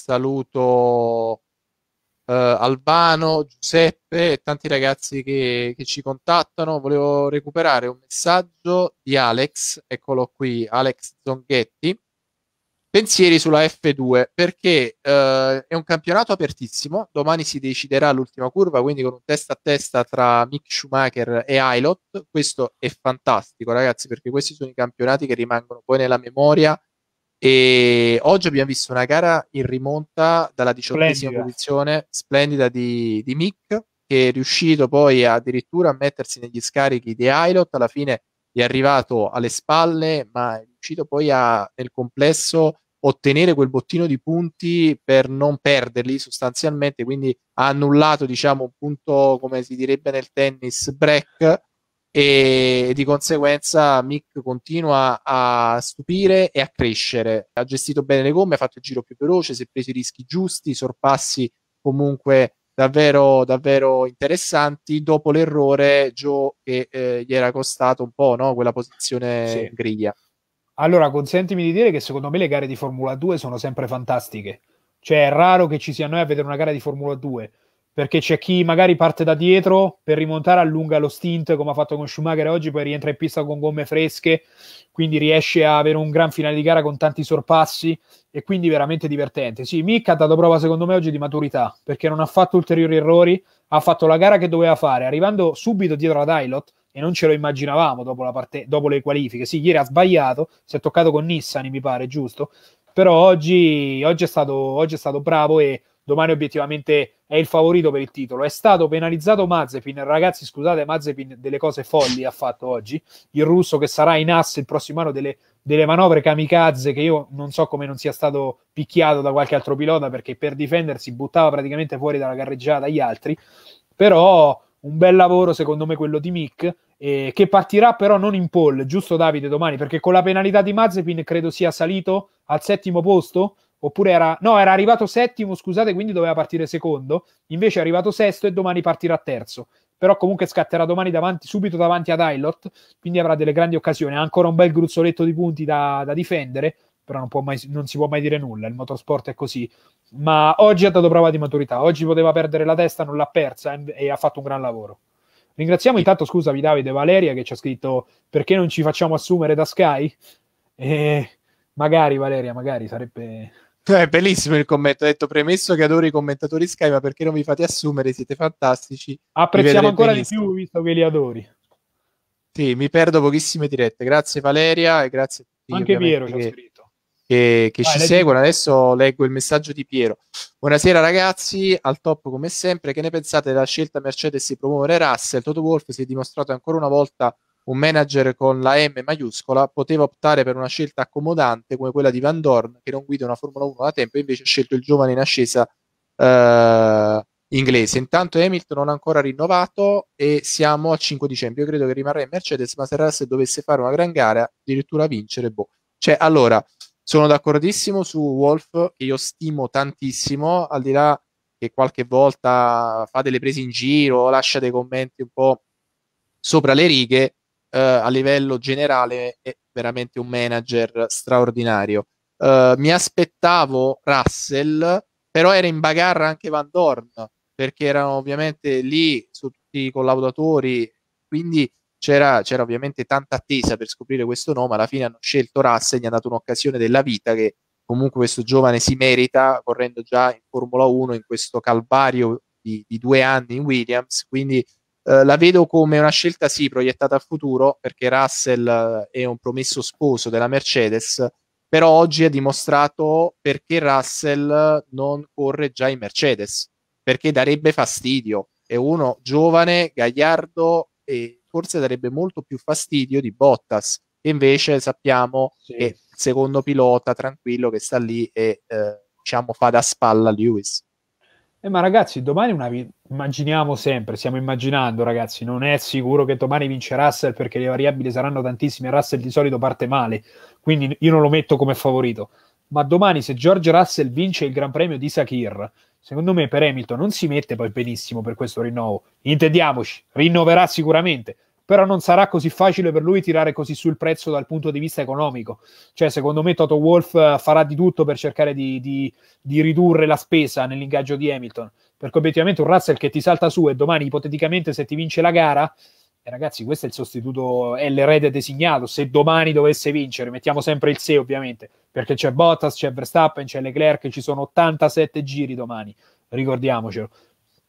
saluto eh, Albano, Giuseppe e tanti ragazzi che, che, ci contattano. Volevo recuperare un messaggio di Alex, eccolo qui, Alex Zonghetti. Pensieri sulla F2 perché eh, è un campionato apertissimo. Domani si deciderà l'ultima curva, quindi con un testa a testa tra Mick Schumacher e Ailot. Questo è fantastico, ragazzi, perché questi sono i campionati che rimangono poi nella memoria e oggi abbiamo visto una gara in rimonta dalla diciottesima posizione, splendida di, di, Mick, che è riuscito poi addirittura a mettersi negli scarichi di Ailot. Alla fine è arrivato alle spalle, ma è riuscito poi a, nel complesso, ottenere quel bottino di punti per non perderli sostanzialmente. Quindi ha annullato, diciamo, un punto, come si direbbe nel tennis, break e di conseguenza Mick continua a stupire e a crescere. Ha gestito bene le gomme, ha fatto il giro più veloce, si è preso i rischi giusti, sorpassi comunque davvero, davvero interessanti dopo l'errore Joe che eh, gli era costato un po' no? quella posizione sì. griglia. Allora, consentimi di dire che secondo me le gare di Formula 2 sono sempre fantastiche. Cioè, è raro che ci sia noi a vedere una gara di Formula 2 perché c'è chi magari parte da dietro per rimontare, allunga lo stint come ha fatto con Schumacher oggi, poi rientra in pista con gomme fresche, quindi riesce a avere un gran finale di gara con tanti sorpassi e quindi veramente divertente. Sì, Mick ha dato prova secondo me oggi di maturità, perché non ha fatto ulteriori errori, ha fatto la gara che doveva fare, arrivando subito dietro la Dailot e non ce lo immaginavamo dopo, parte- dopo le qualifiche. Sì, ieri ha sbagliato, si è toccato con Nissan mi pare, giusto? Però oggi, oggi, è, stato, oggi è stato bravo e domani obiettivamente è il favorito per il titolo. È stato penalizzato Mazepin, ragazzi scusate, Mazepin delle cose folli ha fatto oggi, il russo che sarà in asse il prossimo anno delle, delle manovre kamikaze che io non so come non sia stato picchiato da qualche altro pilota perché per difendersi buttava praticamente fuori dalla carreggiata gli altri, però un bel lavoro secondo me quello di Mick eh, che partirà però non in pole, giusto Davide domani, perché con la penalità di Mazepin credo sia salito al settimo posto oppure era, no, era arrivato settimo, scusate, quindi doveva partire secondo, invece è arrivato sesto e domani partirà terzo. Però comunque scatterà domani davanti, subito davanti ad Ailot, quindi avrà delle grandi occasioni. Ha ancora un bel gruzzoletto di punti da, da difendere, però non, mai, non, si può mai dire nulla, il motorsport è così. Ma oggi ha dato prova di maturità, oggi poteva perdere la testa, non l'ha persa e ha fatto un gran lavoro. Ringraziamo intanto, scusami Davide Valeria che ci ha scritto perché non ci facciamo assumere da Sky. E magari Valeria, magari sarebbe cioè, è bellissimo il commento. Ha detto premesso che adoro i commentatori Sky, ma perché non vi fate assumere? Siete fantastici. Apprezziamo ancora benissimo. di più visto che li adori. Sì, mi perdo pochissime dirette. Grazie Valeria e grazie a tutti. Anche Piero che, scritto. Che, che Vai, ci leggi. seguono. Adesso leggo il messaggio di Piero. Buonasera ragazzi, al top come sempre. Che ne pensate della scelta Mercedes di promuovere Russell? Toto Wolf si è dimostrato ancora una volta un manager con la M maiuscola poteva optare per una scelta accomodante come quella di Van Dorn, che non guida una Formula 1 da tempo, e invece ha scelto il giovane in ascesa eh, inglese. Intanto Hamilton non ha ancora rinnovato e siamo a 5 dicembre. Io credo che rimarrà in Mercedes, ma se Russell dovesse fare una gran gara, addirittura vincere, boh. Cioè, allora, sono d'accordissimo su Wolf, che io stimo tantissimo, al di là che qualche volta fa delle prese in giro, lascia dei commenti un po' sopra le righe, eh, a livello generale è veramente un manager straordinario. Eh, mi aspettavo Russell, però era in bagarra anche Van Dorn, perché erano ovviamente lì su tutti i collaudatori, quindi c'era, c'era, ovviamente tanta attesa per scoprire questo nome, alla fine hanno scelto Russell, gli hanno dato un'occasione della vita che comunque questo giovane si merita, correndo già in Formula 1 in questo calvario di, di due anni in Williams, quindi eh, la vedo come una scelta sì proiettata al futuro perché Russell eh, è un promesso sposo della Mercedes, però oggi ha dimostrato perché Russell non corre già in Mercedes, perché darebbe fastidio. È uno giovane, gagliardo e forse darebbe molto più fastidio di Bottas, che invece sappiamo sì. è il secondo pilota tranquillo che sta lì e eh, diciamo fa da spalla a Lewis. Eh, ma ragazzi, domani una vi- immaginiamo sempre, stiamo immaginando, ragazzi, non è sicuro che domani vince Russell perché le variabili saranno tantissime. Russell di solito parte male, quindi io non lo metto come favorito. Ma domani, se George Russell vince il Gran Premio di Sakir, secondo me per Hamilton non si mette poi benissimo per questo rinnovo. Intendiamoci, rinnoverà sicuramente, però non sarà così facile per lui tirare così sul prezzo dal punto di vista economico. Cioè, secondo me Toto Wolf eh, farà di tutto per cercare di, di, di ridurre la spesa nell'ingaggio di Hamilton, perché obiettivamente un Russell che ti salta su e domani ipoteticamente se ti vince la gara... Eh, ragazzi, questo è il sostituto, è l'erede designato. Se domani dovesse vincere, mettiamo sempre il se, ovviamente, perché c'è Bottas, c'è Verstappen, c'è Leclerc, ci sono 87 giri domani, ricordiamocelo.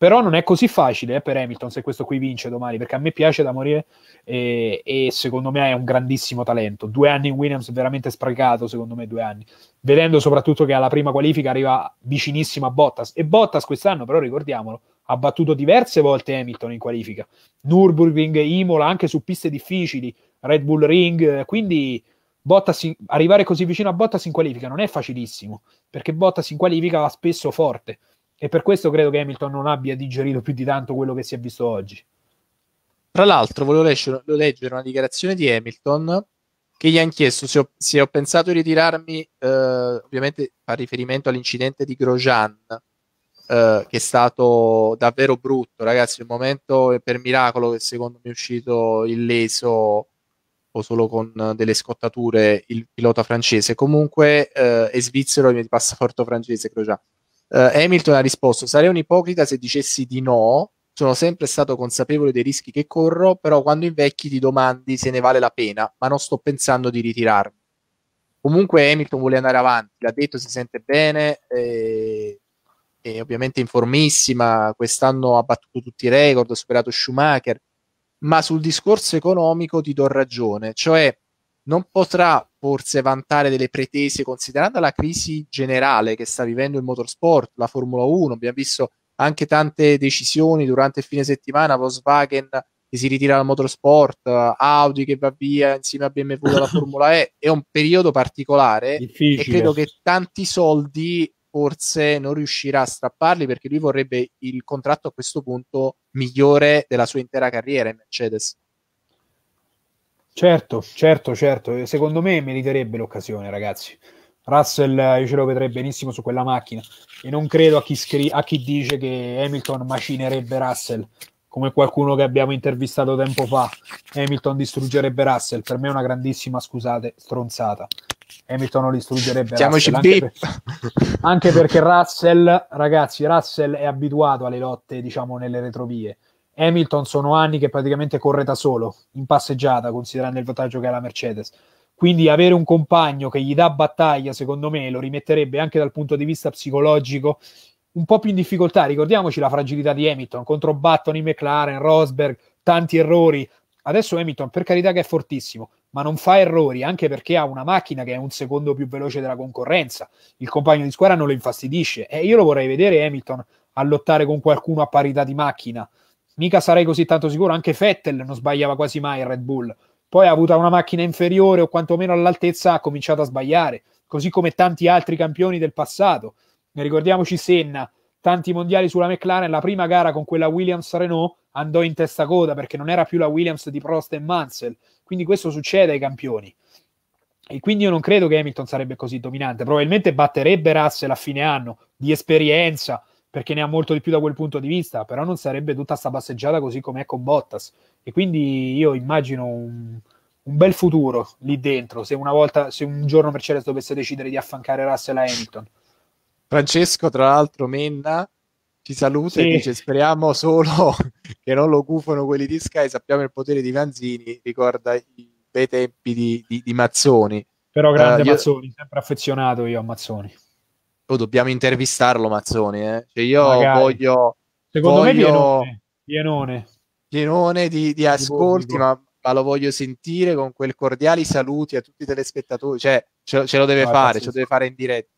Però non è così facile eh, per Hamilton se questo qui vince domani, perché a me piace da morire e, e secondo me è un grandissimo talento. Due anni in Williams veramente sprecato, secondo me due anni. Vedendo soprattutto che alla prima qualifica arriva vicinissimo a Bottas. E Bottas quest'anno, però ricordiamolo, ha battuto diverse volte Hamilton in qualifica. Nürburgring, Imola, anche su piste difficili, Red Bull Ring, quindi... Bottas, arrivare così vicino a Bottas in qualifica non è facilissimo, perché Bottas in qualifica va spesso forte. E per questo credo che Hamilton non abbia digerito più di tanto quello che si è visto oggi. Tra l'altro, volevo leggere, leggere una dichiarazione di Hamilton che gli hanno chiesto se ho, se ho, pensato di ritirarmi, eh, ovviamente fa riferimento all'incidente di Grosjean, eh, che è stato davvero brutto, ragazzi, il momento per miracolo che secondo me è uscito illeso o solo con delle scottature il pilota francese, comunque eh, è svizzero il di passaporto francese Grosjean. Eh, Hamilton ha risposto: Sarei un ipocrita se dicessi di no. Sono sempre stato consapevole dei rischi che corro, però quando invecchi ti domandi se ne vale la pena, ma non sto pensando di ritirarmi. Comunque Hamilton vuole andare avanti, l'ha detto, si sente bene, eh, è ovviamente in formissima, quest'anno ha battuto tutti i record, ha superato Schumacher, ma sul discorso economico ti do ragione, cioè non potrà forse vantare delle pretese considerando la crisi generale che sta vivendo il motorsport, la Formula 1, abbiamo visto anche tante decisioni durante il fine settimana, Volkswagen che si ritira dal motorsport, Audi che va via insieme a BMW dalla Formula E, è un periodo particolare Difficile. e credo che tanti soldi forse non riuscirà a strapparli perché lui vorrebbe il contratto a questo punto migliore della sua intera carriera in Mercedes. Certo, certo, certo. Secondo me meriterebbe l'occasione, ragazzi. Russell io ce lo vedrei benissimo su quella macchina e non credo a chi, scri- a chi dice che Hamilton macinerebbe Russell come qualcuno che abbiamo intervistato tempo fa Hamilton distruggerebbe Russell per me è una grandissima, scusate, stronzata Hamilton lo distruggerebbe Russell, anche, per... anche perché Russell ragazzi, Russell è abituato alle lotte diciamo nelle retrovie Hamilton sono anni che praticamente corre da solo, in passeggiata, considerando il vantaggio che ha la Mercedes. Quindi avere un compagno che gli dà battaglia, secondo me, lo rimetterebbe anche dal punto di vista psicologico un po' più in difficoltà. Ricordiamoci la fragilità di Hamilton contro Battoni, McLaren, Rosberg, tanti errori. Adesso Hamilton, per carità che è fortissimo, ma non fa errori, anche perché ha una macchina che è un secondo più veloce della concorrenza. Il compagno di squadra non lo infastidisce e io lo vorrei vedere Hamilton a lottare con qualcuno a parità di macchina mica sarei così tanto sicuro. Anche Vettel non sbagliava quasi mai il Red Bull. Poi ha avuto una macchina inferiore o quantomeno all'altezza ha cominciato a sbagliare, così come tanti altri campioni del passato. ricordiamoci Senna, tanti mondiali sulla McLaren, la prima gara con quella Williams Renault andò in testa coda perché non era più la Williams di Prost e Mansell. Quindi questo succede ai campioni. E quindi io non credo che Hamilton sarebbe così dominante. Probabilmente batterebbe Russell a fine anno di esperienza, perché ne ha molto di più da quel punto di vista, però non sarebbe tutta sta passeggiata così come è con Bottas. E quindi io immagino un, un bel futuro lì dentro, se, volta, se un giorno Mercedes dovesse decidere di affancare Russell a Hamilton. Francesco, tra l'altro, Menna ci saluta sì. e dice speriamo solo che non lo gufano quelli di Sky, sappiamo il potere di Vanzini, ricorda i bei tempi di, di, di Mazzoni. Però grande uh, io... Mazzoni, sempre affezionato io a Mazzoni oh, dobbiamo intervistarlo Mazzoni, eh? cioè io Magari. voglio... Secondo voglio... me Pienone, Pienone. di, di ascolti, ma, ma, lo voglio sentire con quel cordiali saluti a tutti i telespettatori, cioè ce, ce lo deve no, fare, ce lo deve fare in diretta.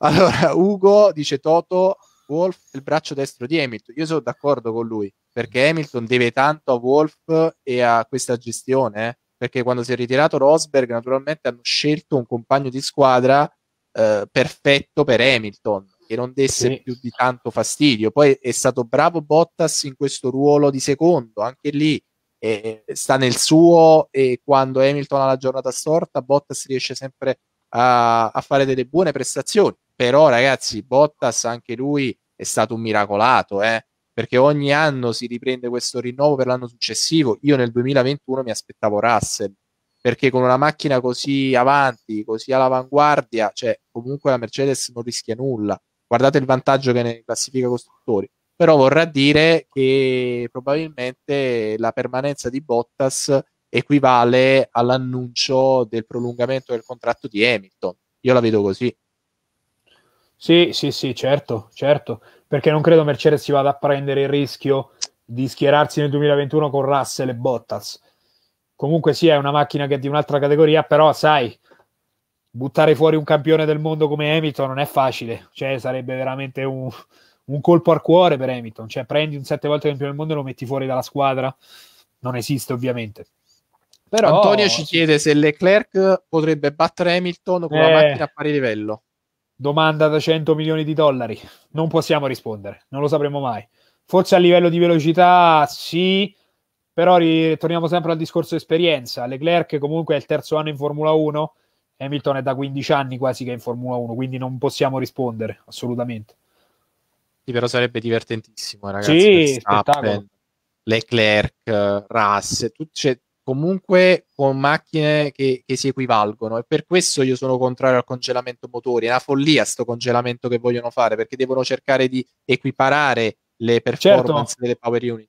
Allora, Ugo dice Toto, Wolf il braccio destro di Hamilton. Io sono d'accordo con lui perché Hamilton deve tanto a Wolf e a questa gestione. Eh? Perché quando si è ritirato Rosberg, naturalmente hanno scelto un compagno di squadra eh, perfetto per Hamilton che non desse sì. più di tanto fastidio poi è stato bravo Bottas in questo ruolo di secondo anche lì eh, eh, sta nel suo e quando Hamilton ha la giornata storta Bottas riesce sempre a, a fare delle buone prestazioni però ragazzi Bottas anche lui è stato un miracolato eh perché ogni anno si riprende questo rinnovo per l'anno successivo. Io nel 2021 mi aspettavo Russell, perché con una macchina così avanti, così all'avanguardia, cioè comunque la Mercedes non rischia nulla. Guardate il vantaggio che ne classifica costruttori. Però vorrà dire che probabilmente la permanenza di Bottas equivale all'annuncio del prolungamento del contratto di Hamilton. Io la vedo così. Sì, sì, sì, certo, certo, perché non credo Mercedes si vada a prendere il rischio di schierarsi nel 2021 con Russell e Bottas comunque sì, è una macchina che è di un'altra categoria, però sai, buttare fuori un campione del mondo come Hamilton non è facile, cioè sarebbe veramente un, un colpo al cuore per Hamilton, cioè prendi un sette volte campione del mondo e lo metti fuori dalla squadra, non esiste ovviamente. Però, Antonio ci chiede se Leclerc potrebbe battere Hamilton con eh, una macchina a pari livello. Domanda da 100 milioni di dollari. Non possiamo rispondere, non lo sapremo mai. Forse a livello di velocità sì, però ritorniamo sempre al discorso esperienza. Leclerc comunque è il terzo anno in Formula 1, Hamilton è da 15 anni quasi che è in Formula 1, quindi non possiamo rispondere assolutamente. Sì, però sarebbe divertentissimo, ragazzi. Sì, spettacolo. Leclerc, Russ, tu, cioè, comunque con macchine che, che, si equivalgono e per questo io sono contrario al congelamento motori, è una follia sto congelamento che vogliono fare perché devono cercare di equiparare le certo. performance certo. delle power unit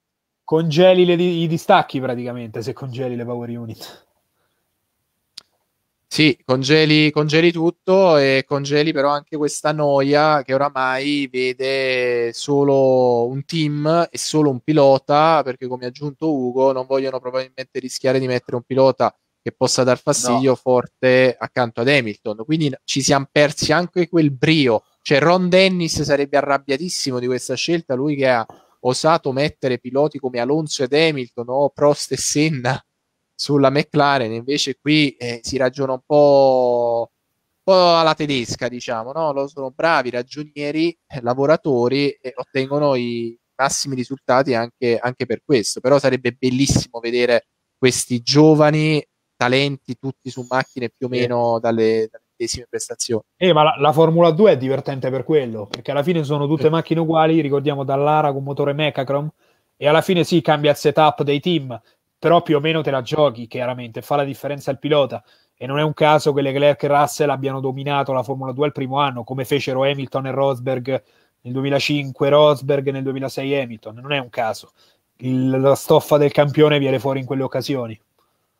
congeli le, i distacchi praticamente se congeli le power unit. Sì, congeli, congeli, tutto e congeli però anche questa noia che oramai vede solo un team e solo un pilota, perché come ha aggiunto Ugo non vogliono probabilmente rischiare di mettere un pilota che possa dar fastidio no. forte accanto ad Hamilton. Quindi ci siamo persi anche quel brio. Cioè Ron Dennis sarebbe arrabbiatissimo di questa scelta, lui che ha osato mettere piloti come Alonso ed Hamilton o Prost e Senna sulla McLaren, invece qui eh, si ragiona un po', alla tedesca, diciamo, no? Lo sono bravi ragionieri, eh, lavoratori e ottengono i massimi risultati anche, anche per questo, però sarebbe bellissimo vedere questi giovani talenti tutti su macchine più o meno dalle, dalle medesime prestazioni. Eh, ma la, la, Formula 2 è divertente per quello, perché alla fine sono tutte macchine uguali, ricordiamo dall'Ara con motore Mechachrome, e alla fine sì, cambia il setup dei team, però più o meno te la giochi, chiaramente, fa la differenza il pilota. E non è un caso che Leclerc e Russell abbiano dominato la Formula 2 il primo anno, come fecero Hamilton e Rosberg nel 2005, Rosberg nel 2006, Hamilton. Non è un caso. Il, la stoffa del campione viene fuori in quelle occasioni.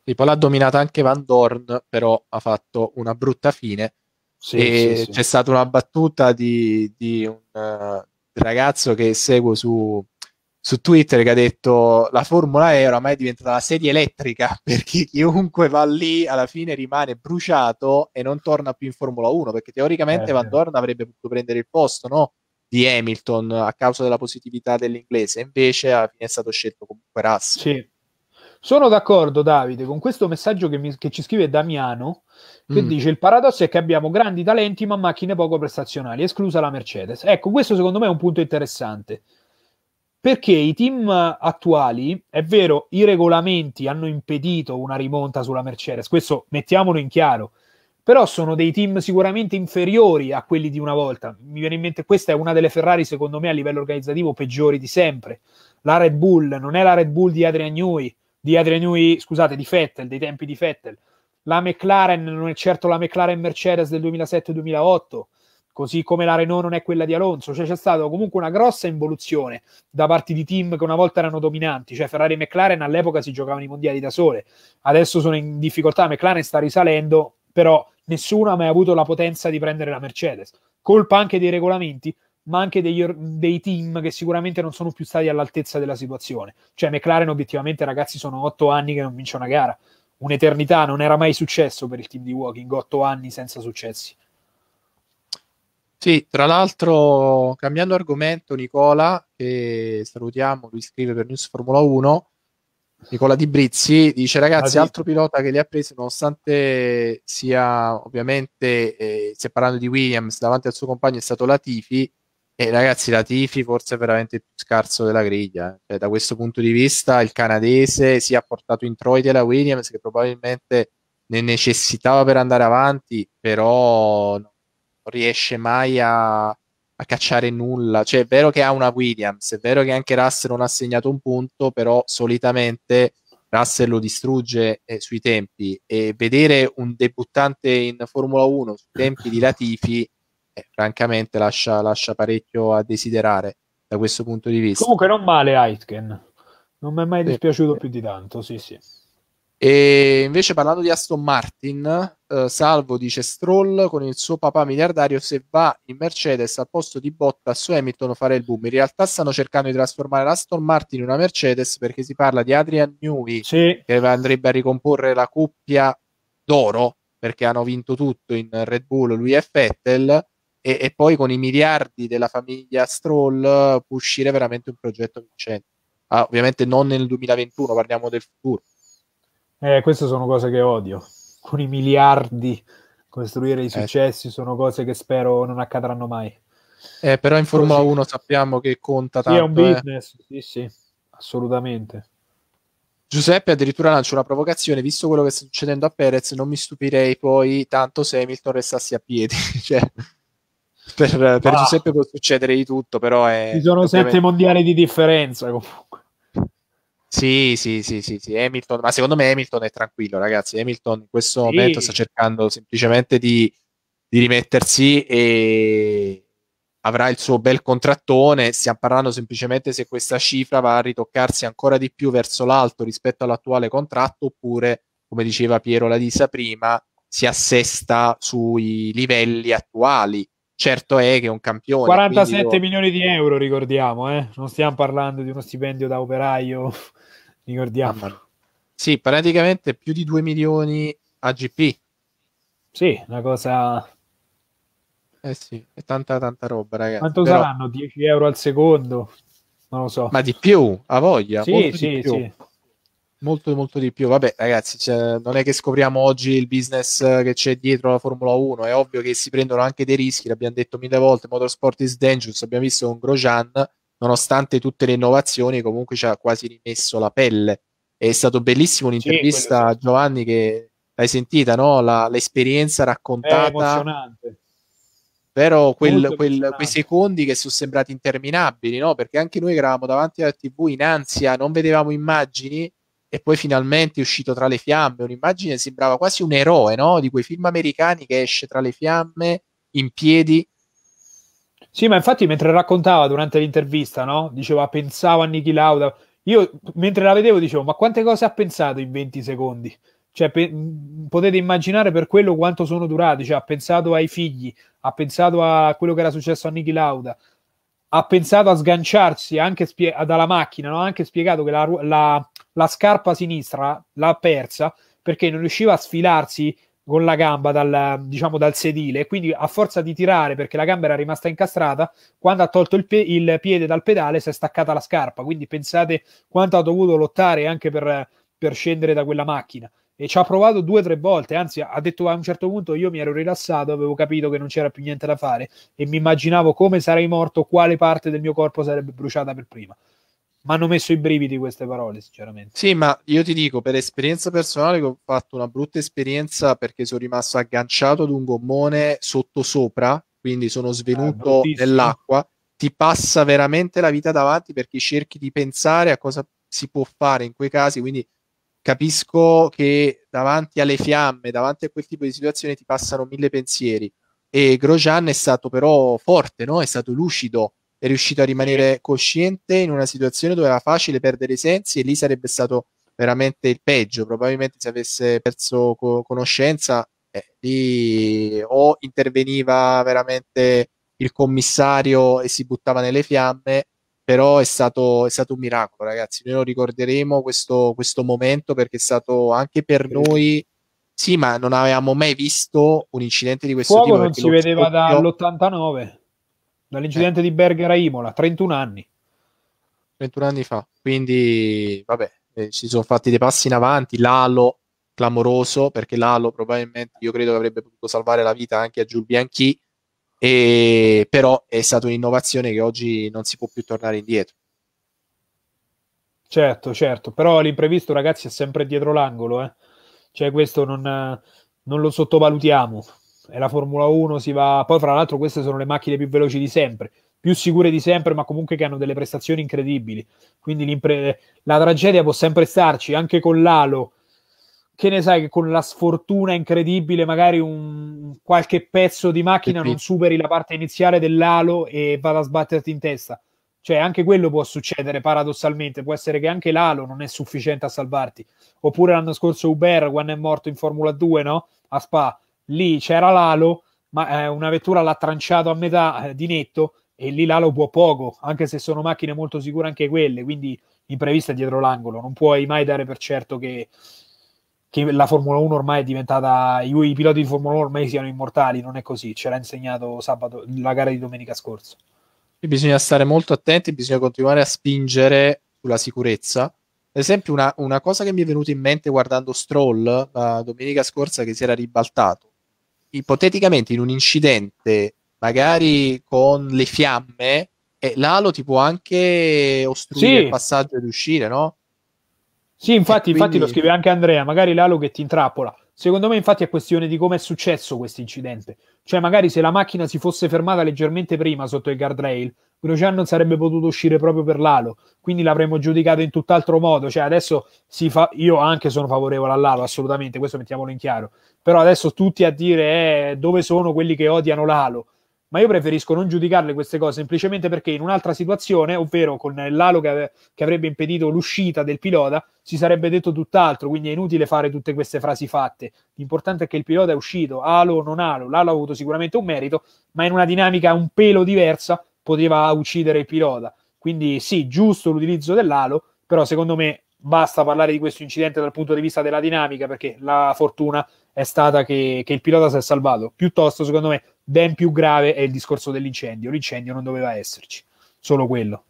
Tipo l'ha dominata anche Van Dorn, però ha fatto una brutta fine. Sì, e sì, c'è stata una battuta di, di un uh, ragazzo che seguo su, su Twitter che ha detto la Formula E oramai è diventata la sedia elettrica perché chiunque va lì alla fine rimane bruciato e non torna più in Formula 1 perché teoricamente eh, Van Dorn avrebbe potuto prendere il posto no? di Hamilton a causa della positività dell'inglese invece alla fine è stato scelto comunque Russell sì. Sono d'accordo, Davide, con questo messaggio che, mi, che ci scrive Damiano, che mm. dice il paradosso è che abbiamo grandi talenti ma macchine poco prestazionali, esclusa la Mercedes. Ecco, questo secondo me è un punto interessante, perché i team attuali, è vero, i regolamenti hanno impedito una rimonta sulla Mercedes, questo mettiamolo in chiaro, però sono dei team sicuramente inferiori a quelli di una volta. Mi viene in mente questa è una delle Ferrari secondo me a livello organizzativo peggiori di sempre. La Red Bull non è la Red Bull di Adrian Newey, di Adrian Newey, scusate, di Vettel, dei tempi di Vettel. La McLaren non è certo la McLaren Mercedes del 2007-2008, così come la Renault non è quella di Alonso, cioè c'è stata comunque una grossa involuzione da parte di team che una volta erano dominanti, cioè Ferrari e McLaren all'epoca si giocavano i mondiali da sole, adesso sono in difficoltà, McLaren sta risalendo, però nessuno ha mai avuto la potenza di prendere la Mercedes. Colpa anche dei regolamenti, ma anche degli, dei team che sicuramente non sono più stati all'altezza della situazione. Cioè McLaren obiettivamente ragazzi sono otto anni che non vince una gara, un'eternità, non era mai successo per il team di Walking, otto anni senza successi. Sì, tra l'altro cambiando argomento Nicola, che salutiamo, lui scrive per News Formula 1, Nicola Di Brizzi dice ragazzi ah, altro pilota che li ha presi nonostante sia ovviamente eh, stiamo parlando di Williams davanti al suo compagno è stato Latifi e ragazzi, la Tifi forse è veramente il più scarso della griglia. Eh. Cioè, da questo punto di vista, il canadese si è portato in introiti alla Williams, che probabilmente ne necessitava per andare avanti, però non riesce mai a, a, cacciare nulla. Cioè, è vero che ha una Williams, è vero che anche Russell non ha segnato un punto, però solitamente Russell lo distrugge eh, sui tempi. E vedere un debuttante in Formula 1 sui tempi di Latifi eh, francamente lascia, lascia, parecchio a desiderare da questo punto di vista. Comunque non male Aitken, non mi è mai dispiaciuto sì. più di tanto, sì sì. E invece parlando di Aston Martin, eh, Salvo dice Stroll con il suo papà miliardario se va in Mercedes al posto di Botta su Hamilton fare il boom. In realtà stanno cercando di trasformare l'Aston Martin in una Mercedes perché si parla di Adrian Newey sì. che andrebbe a ricomporre la coppia d'oro perché hanno vinto tutto in Red Bull lui e Fettel e, e, poi con i miliardi della famiglia Stroll eh, può uscire veramente un progetto vincente. Ah, ovviamente non nel 2021, parliamo del futuro. Eh, queste sono cose che odio. Con i miliardi costruire i eh successi eh. sono cose che spero non accadranno mai. Eh, però in Formula 1 sappiamo che conta tanto. Sì, è un eh. business, sì, sì, assolutamente. Giuseppe addirittura lancia una provocazione, visto quello che sta succedendo a Perez, non mi stupirei poi tanto se Hamilton restassi a piedi. cioè, per, per ah. Giuseppe può succedere di tutto, però è... Ci sono ovviamente... sette mondiali di differenza comunque. Sì, sì, sì, sì, sì, Hamilton, ma secondo me Hamilton è tranquillo, ragazzi. Hamilton in questo sì. momento sta cercando semplicemente di, di, rimettersi e avrà il suo bel contrattone. Stiamo parlando semplicemente se questa cifra va a ritoccarsi ancora di più verso l'alto rispetto all'attuale contratto oppure, come diceva Piero Ladisa prima, si assesta sui livelli attuali certo è che è un campione. 47 quindi... milioni di euro, ricordiamo, eh? non stiamo parlando di uno stipendio da operaio, ricordiamo. Ah, sì, praticamente più di 2 milioni a GP. Sì, una cosa... Eh sì, è tanta tanta roba, ragazzi. Quanto Però... saranno? 10 euro al secondo? Non lo so. Ma di più, a voglia. Sì, sì, sì molto molto di più. Vabbè, ragazzi, cioè, non è che scopriamo oggi il business eh, che c'è dietro la Formula 1, è ovvio che si prendono anche dei rischi, l'abbiamo detto mille volte, Motorsport is dangerous, abbiamo visto con Grosjean, nonostante tutte le innovazioni, comunque ci ha quasi rimesso la pelle. È stato bellissimo l'intervista a Giovanni che l'hai sentita, no? La, l'esperienza raccontata. È emozionante. Però quel, quel, quei secondi che sono sembrati interminabili, no? Perché anche noi eravamo davanti alla TV in ansia, non vedevamo immagini e poi finalmente è uscito tra le fiamme, un'immagine sembrava quasi un eroe, no? Di quei film americani che esce tra le fiamme, in piedi. Sì, ma infatti mentre raccontava durante l'intervista, no? Diceva, pensavo a Niki Lauda. Io mentre la vedevo dicevo, ma quante cose ha pensato in 20 secondi? Cioè, pe- potete immaginare per quello quanto sono durati. Cioè, ha pensato ai figli, ha pensato a quello che era successo a Niki Lauda, ha pensato a sganciarsi anche spie- dalla macchina, no? ha anche spiegato che la, la, la scarpa sinistra l'ha persa perché non riusciva a sfilarsi con la gamba dal, diciamo, dal sedile, quindi a forza di tirare perché la gamba era rimasta incastrata, quando ha tolto il, pie- il piede dal pedale si è staccata la scarpa, quindi pensate quanto ha dovuto lottare anche per, per scendere da quella macchina e ci ha provato due o tre volte, anzi ha detto a un certo punto io mi ero rilassato, avevo capito che non c'era più niente da fare e mi immaginavo come sarei morto, quale parte del mio corpo sarebbe bruciata per prima mi hanno messo i brividi queste parole, sinceramente. Sì, ma io ti dico, per esperienza personale, che ho fatto una brutta esperienza perché sono rimasto agganciato ad un gommone sotto sopra, quindi sono svenuto ah, nell'acqua. Ti passa veramente la vita davanti perché cerchi di pensare a cosa si può fare in quei casi. Quindi capisco che davanti alle fiamme, davanti a quel tipo di situazione, ti passano mille pensieri. E Grosjean è stato però forte, no? è stato lucido è riuscito a rimanere cosciente in una situazione dove era facile perdere i sensi e lì sarebbe stato veramente il peggio. Probabilmente se avesse perso co- conoscenza, eh, lì o interveniva veramente il commissario e si buttava nelle fiamme, però è stato, è stato un miracolo, ragazzi. Noi lo ricorderemo questo, questo momento perché è stato anche per noi. Sì, ma non avevamo mai visto un incidente di questo Fuoco tipo. non si vedeva dall'89. Dall'incidente eh. di Berger a Imola, 31 anni. 31 anni fa, quindi vabbè, eh, si sono fatti dei passi in avanti, l'alo clamoroso, perché l'alo probabilmente io credo che avrebbe potuto salvare la vita anche a Giul Bianchi, e, però è stata un'innovazione che oggi non si può più tornare indietro. Certo, certo, però l'imprevisto ragazzi è sempre dietro l'angolo, eh? cioè questo non, non lo sottovalutiamo è la Formula 1, si va... Poi fra l'altro queste sono le macchine più veloci di sempre, più sicure di sempre, ma comunque che hanno delle prestazioni incredibili. Quindi la tragedia può sempre starci, anche con l'alo, che ne sai che con la sfortuna incredibile magari un qualche pezzo di macchina non superi la parte iniziale dell'alo e vada a sbatterti in testa. Cioè anche quello può succedere paradossalmente, può essere che anche l'alo non è sufficiente a salvarti. Oppure l'anno scorso Uber quando è morto in Formula 2, no? A Spa, lì c'era Lalo, ma eh, una vettura l'ha tranciato a metà eh, di netto e lì Lalo può poco, anche se sono macchine molto sicure anche quelle, quindi imprevista dietro l'angolo, non puoi mai dare per certo che, che la Formula 1 ormai è diventata, i, i piloti di Formula 1 ormai siano immortali, non è così, ce l'ha insegnato sabato, la gara di domenica scorsa. Bisogna stare molto attenti, bisogna continuare a spingere sulla sicurezza, ad esempio, una, una, cosa che mi è venuta in mente guardando Stroll la domenica scorsa che si era ribaltato ipoteticamente in un incidente, magari con le fiamme, eh, l'alo ti può anche ostruire sì. il passaggio ed uscire, no? Sì, infatti, quindi... infatti lo scrive anche Andrea, magari l'alo che ti intrappola. Secondo me, infatti, è questione di come è successo questo incidente. Cioè, magari se la macchina si fosse fermata leggermente prima sotto il guardrail, Grosjean non sarebbe potuto uscire proprio per l'alo, quindi l'avremmo giudicato in tutt'altro modo. Cioè, adesso si fa. Io anche sono favorevole all'alo, assolutamente, questo mettiamolo in chiaro. Però adesso tutti a dire eh, dove sono quelli che odiano l'alo. Ma io preferisco non giudicarle queste cose semplicemente perché in un'altra situazione, ovvero con l'alo che, ave- che avrebbe impedito l'uscita del pilota, si sarebbe detto tutt'altro. Quindi è inutile fare tutte queste frasi fatte. L'importante è che il pilota è uscito, alo o non alo. L'alo ha avuto sicuramente un merito, ma in una dinamica un pelo diversa poteva uccidere il pilota. Quindi sì, giusto l'utilizzo dell'alo, però secondo me basta parlare di questo incidente dal punto di vista della dinamica perché la fortuna è stata che, che il pilota si è salvato. Piuttosto, secondo me, ben più grave è il discorso dell'incendio. L'incendio non doveva esserci, solo quello.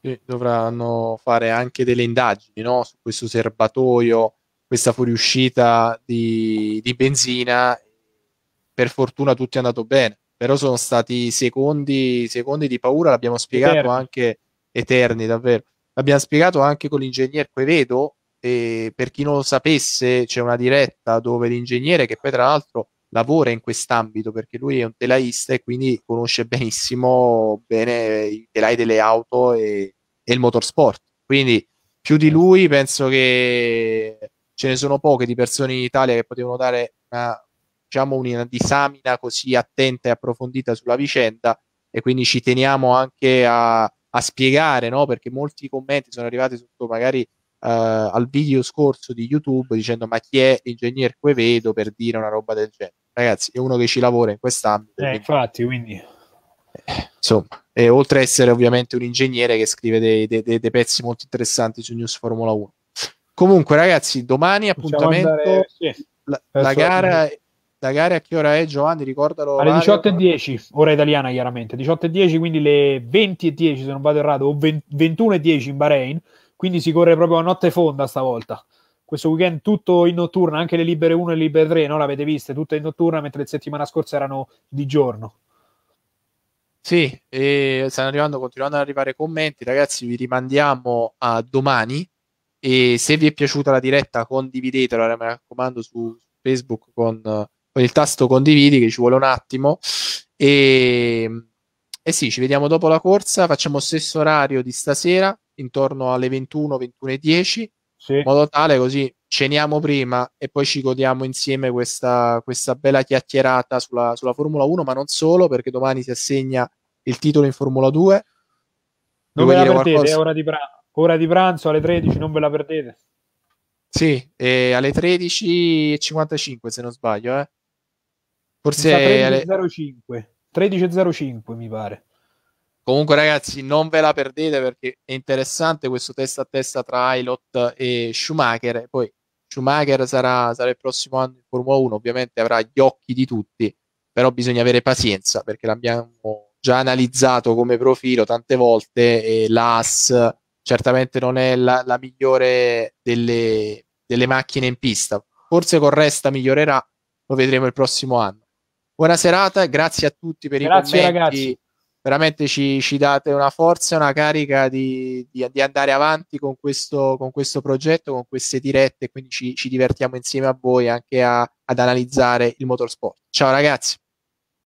E dovranno fare anche delle indagini no? su questo serbatoio, questa fuoriuscita di, di benzina. Per fortuna tutto è andato bene però sono stati secondi, secondi di paura, l'abbiamo spiegato eterni. anche eterni, davvero. L'abbiamo spiegato anche con l'ingegnere Quevedo, e per chi non lo sapesse c'è una diretta dove l'ingegnere, che poi tra l'altro lavora in quest'ambito perché lui è un telaista e quindi conosce benissimo bene i telai delle auto e, e il motorsport. Quindi più di lui penso che ce ne sono poche di persone in Italia che potevano dare una, diciamo una disamina così attenta e approfondita sulla vicenda e quindi ci teniamo anche a, a spiegare, no? perché molti commenti sono arrivati sotto magari eh, al video scorso di YouTube dicendo ma chi è l'ingegner Quevedo per dire una roba del genere? Ragazzi, è uno che ci lavora in quest'ambito. Eh, infatti, quindi... insomma, eh, oltre a essere ovviamente un ingegnere che scrive dei, dei, dei, dei, pezzi molto interessanti su News Formula 1. Comunque, ragazzi, domani appuntamento. Andare, sì, la, la, gara, andare. La gara a che ora è Giovanni? Ricordalo. Alle 18.10, ora italiana chiaramente, 18.10 quindi le 20.10 se non vado errato, o 21.10 in Bahrain, quindi si corre proprio a notte fonda stavolta. Questo weekend tutto in notturna, anche le libere 1 e le libere 3, no? L'avete viste, tutte in notturna, mentre la settimana scorsa erano di giorno. Sì, stanno arrivando, continuando ad arrivare commenti, ragazzi, vi rimandiamo a domani e se vi è piaciuta la diretta condividetela, mi raccomando, su Facebook con con il tasto condividi che ci vuole un attimo e, e sì, ci vediamo dopo la corsa, facciamo stesso orario di stasera, intorno alle 21, 21 21.10, sì. in modo tale così ceniamo prima e poi ci godiamo insieme questa, questa bella chiacchierata sulla, sulla, Formula 1, ma non solo, perché domani si assegna il titolo in Formula 2. Non ve la perdete, qualcosa? è ora di, pra- ora di pranzo alle 13, non ve la perdete. Sì, alle 13.55 se non sbaglio, eh? Forse 13.05, 13.05 mi pare. Comunque ragazzi, non ve la perdete perché è interessante questo testa a testa tra Ilot e Schumacher. Poi Schumacher sarà, sarà il prossimo anno in Formula 1, ovviamente avrà gli occhi di tutti, però bisogna avere pazienza perché l'abbiamo già analizzato come profilo tante volte e l'AS certamente non è la, la migliore delle, delle macchine in pista. Forse con Resta migliorerà, lo vedremo il prossimo anno buona serata e grazie a tutti per grazie i commenti. Ragazzi. Veramente ci, ci, date una forza, una carica di, di, di andare avanti con questo, con questo, progetto, con queste dirette, quindi ci, ci divertiamo insieme a voi anche a, ad analizzare il motorsport. Ciao ragazzi!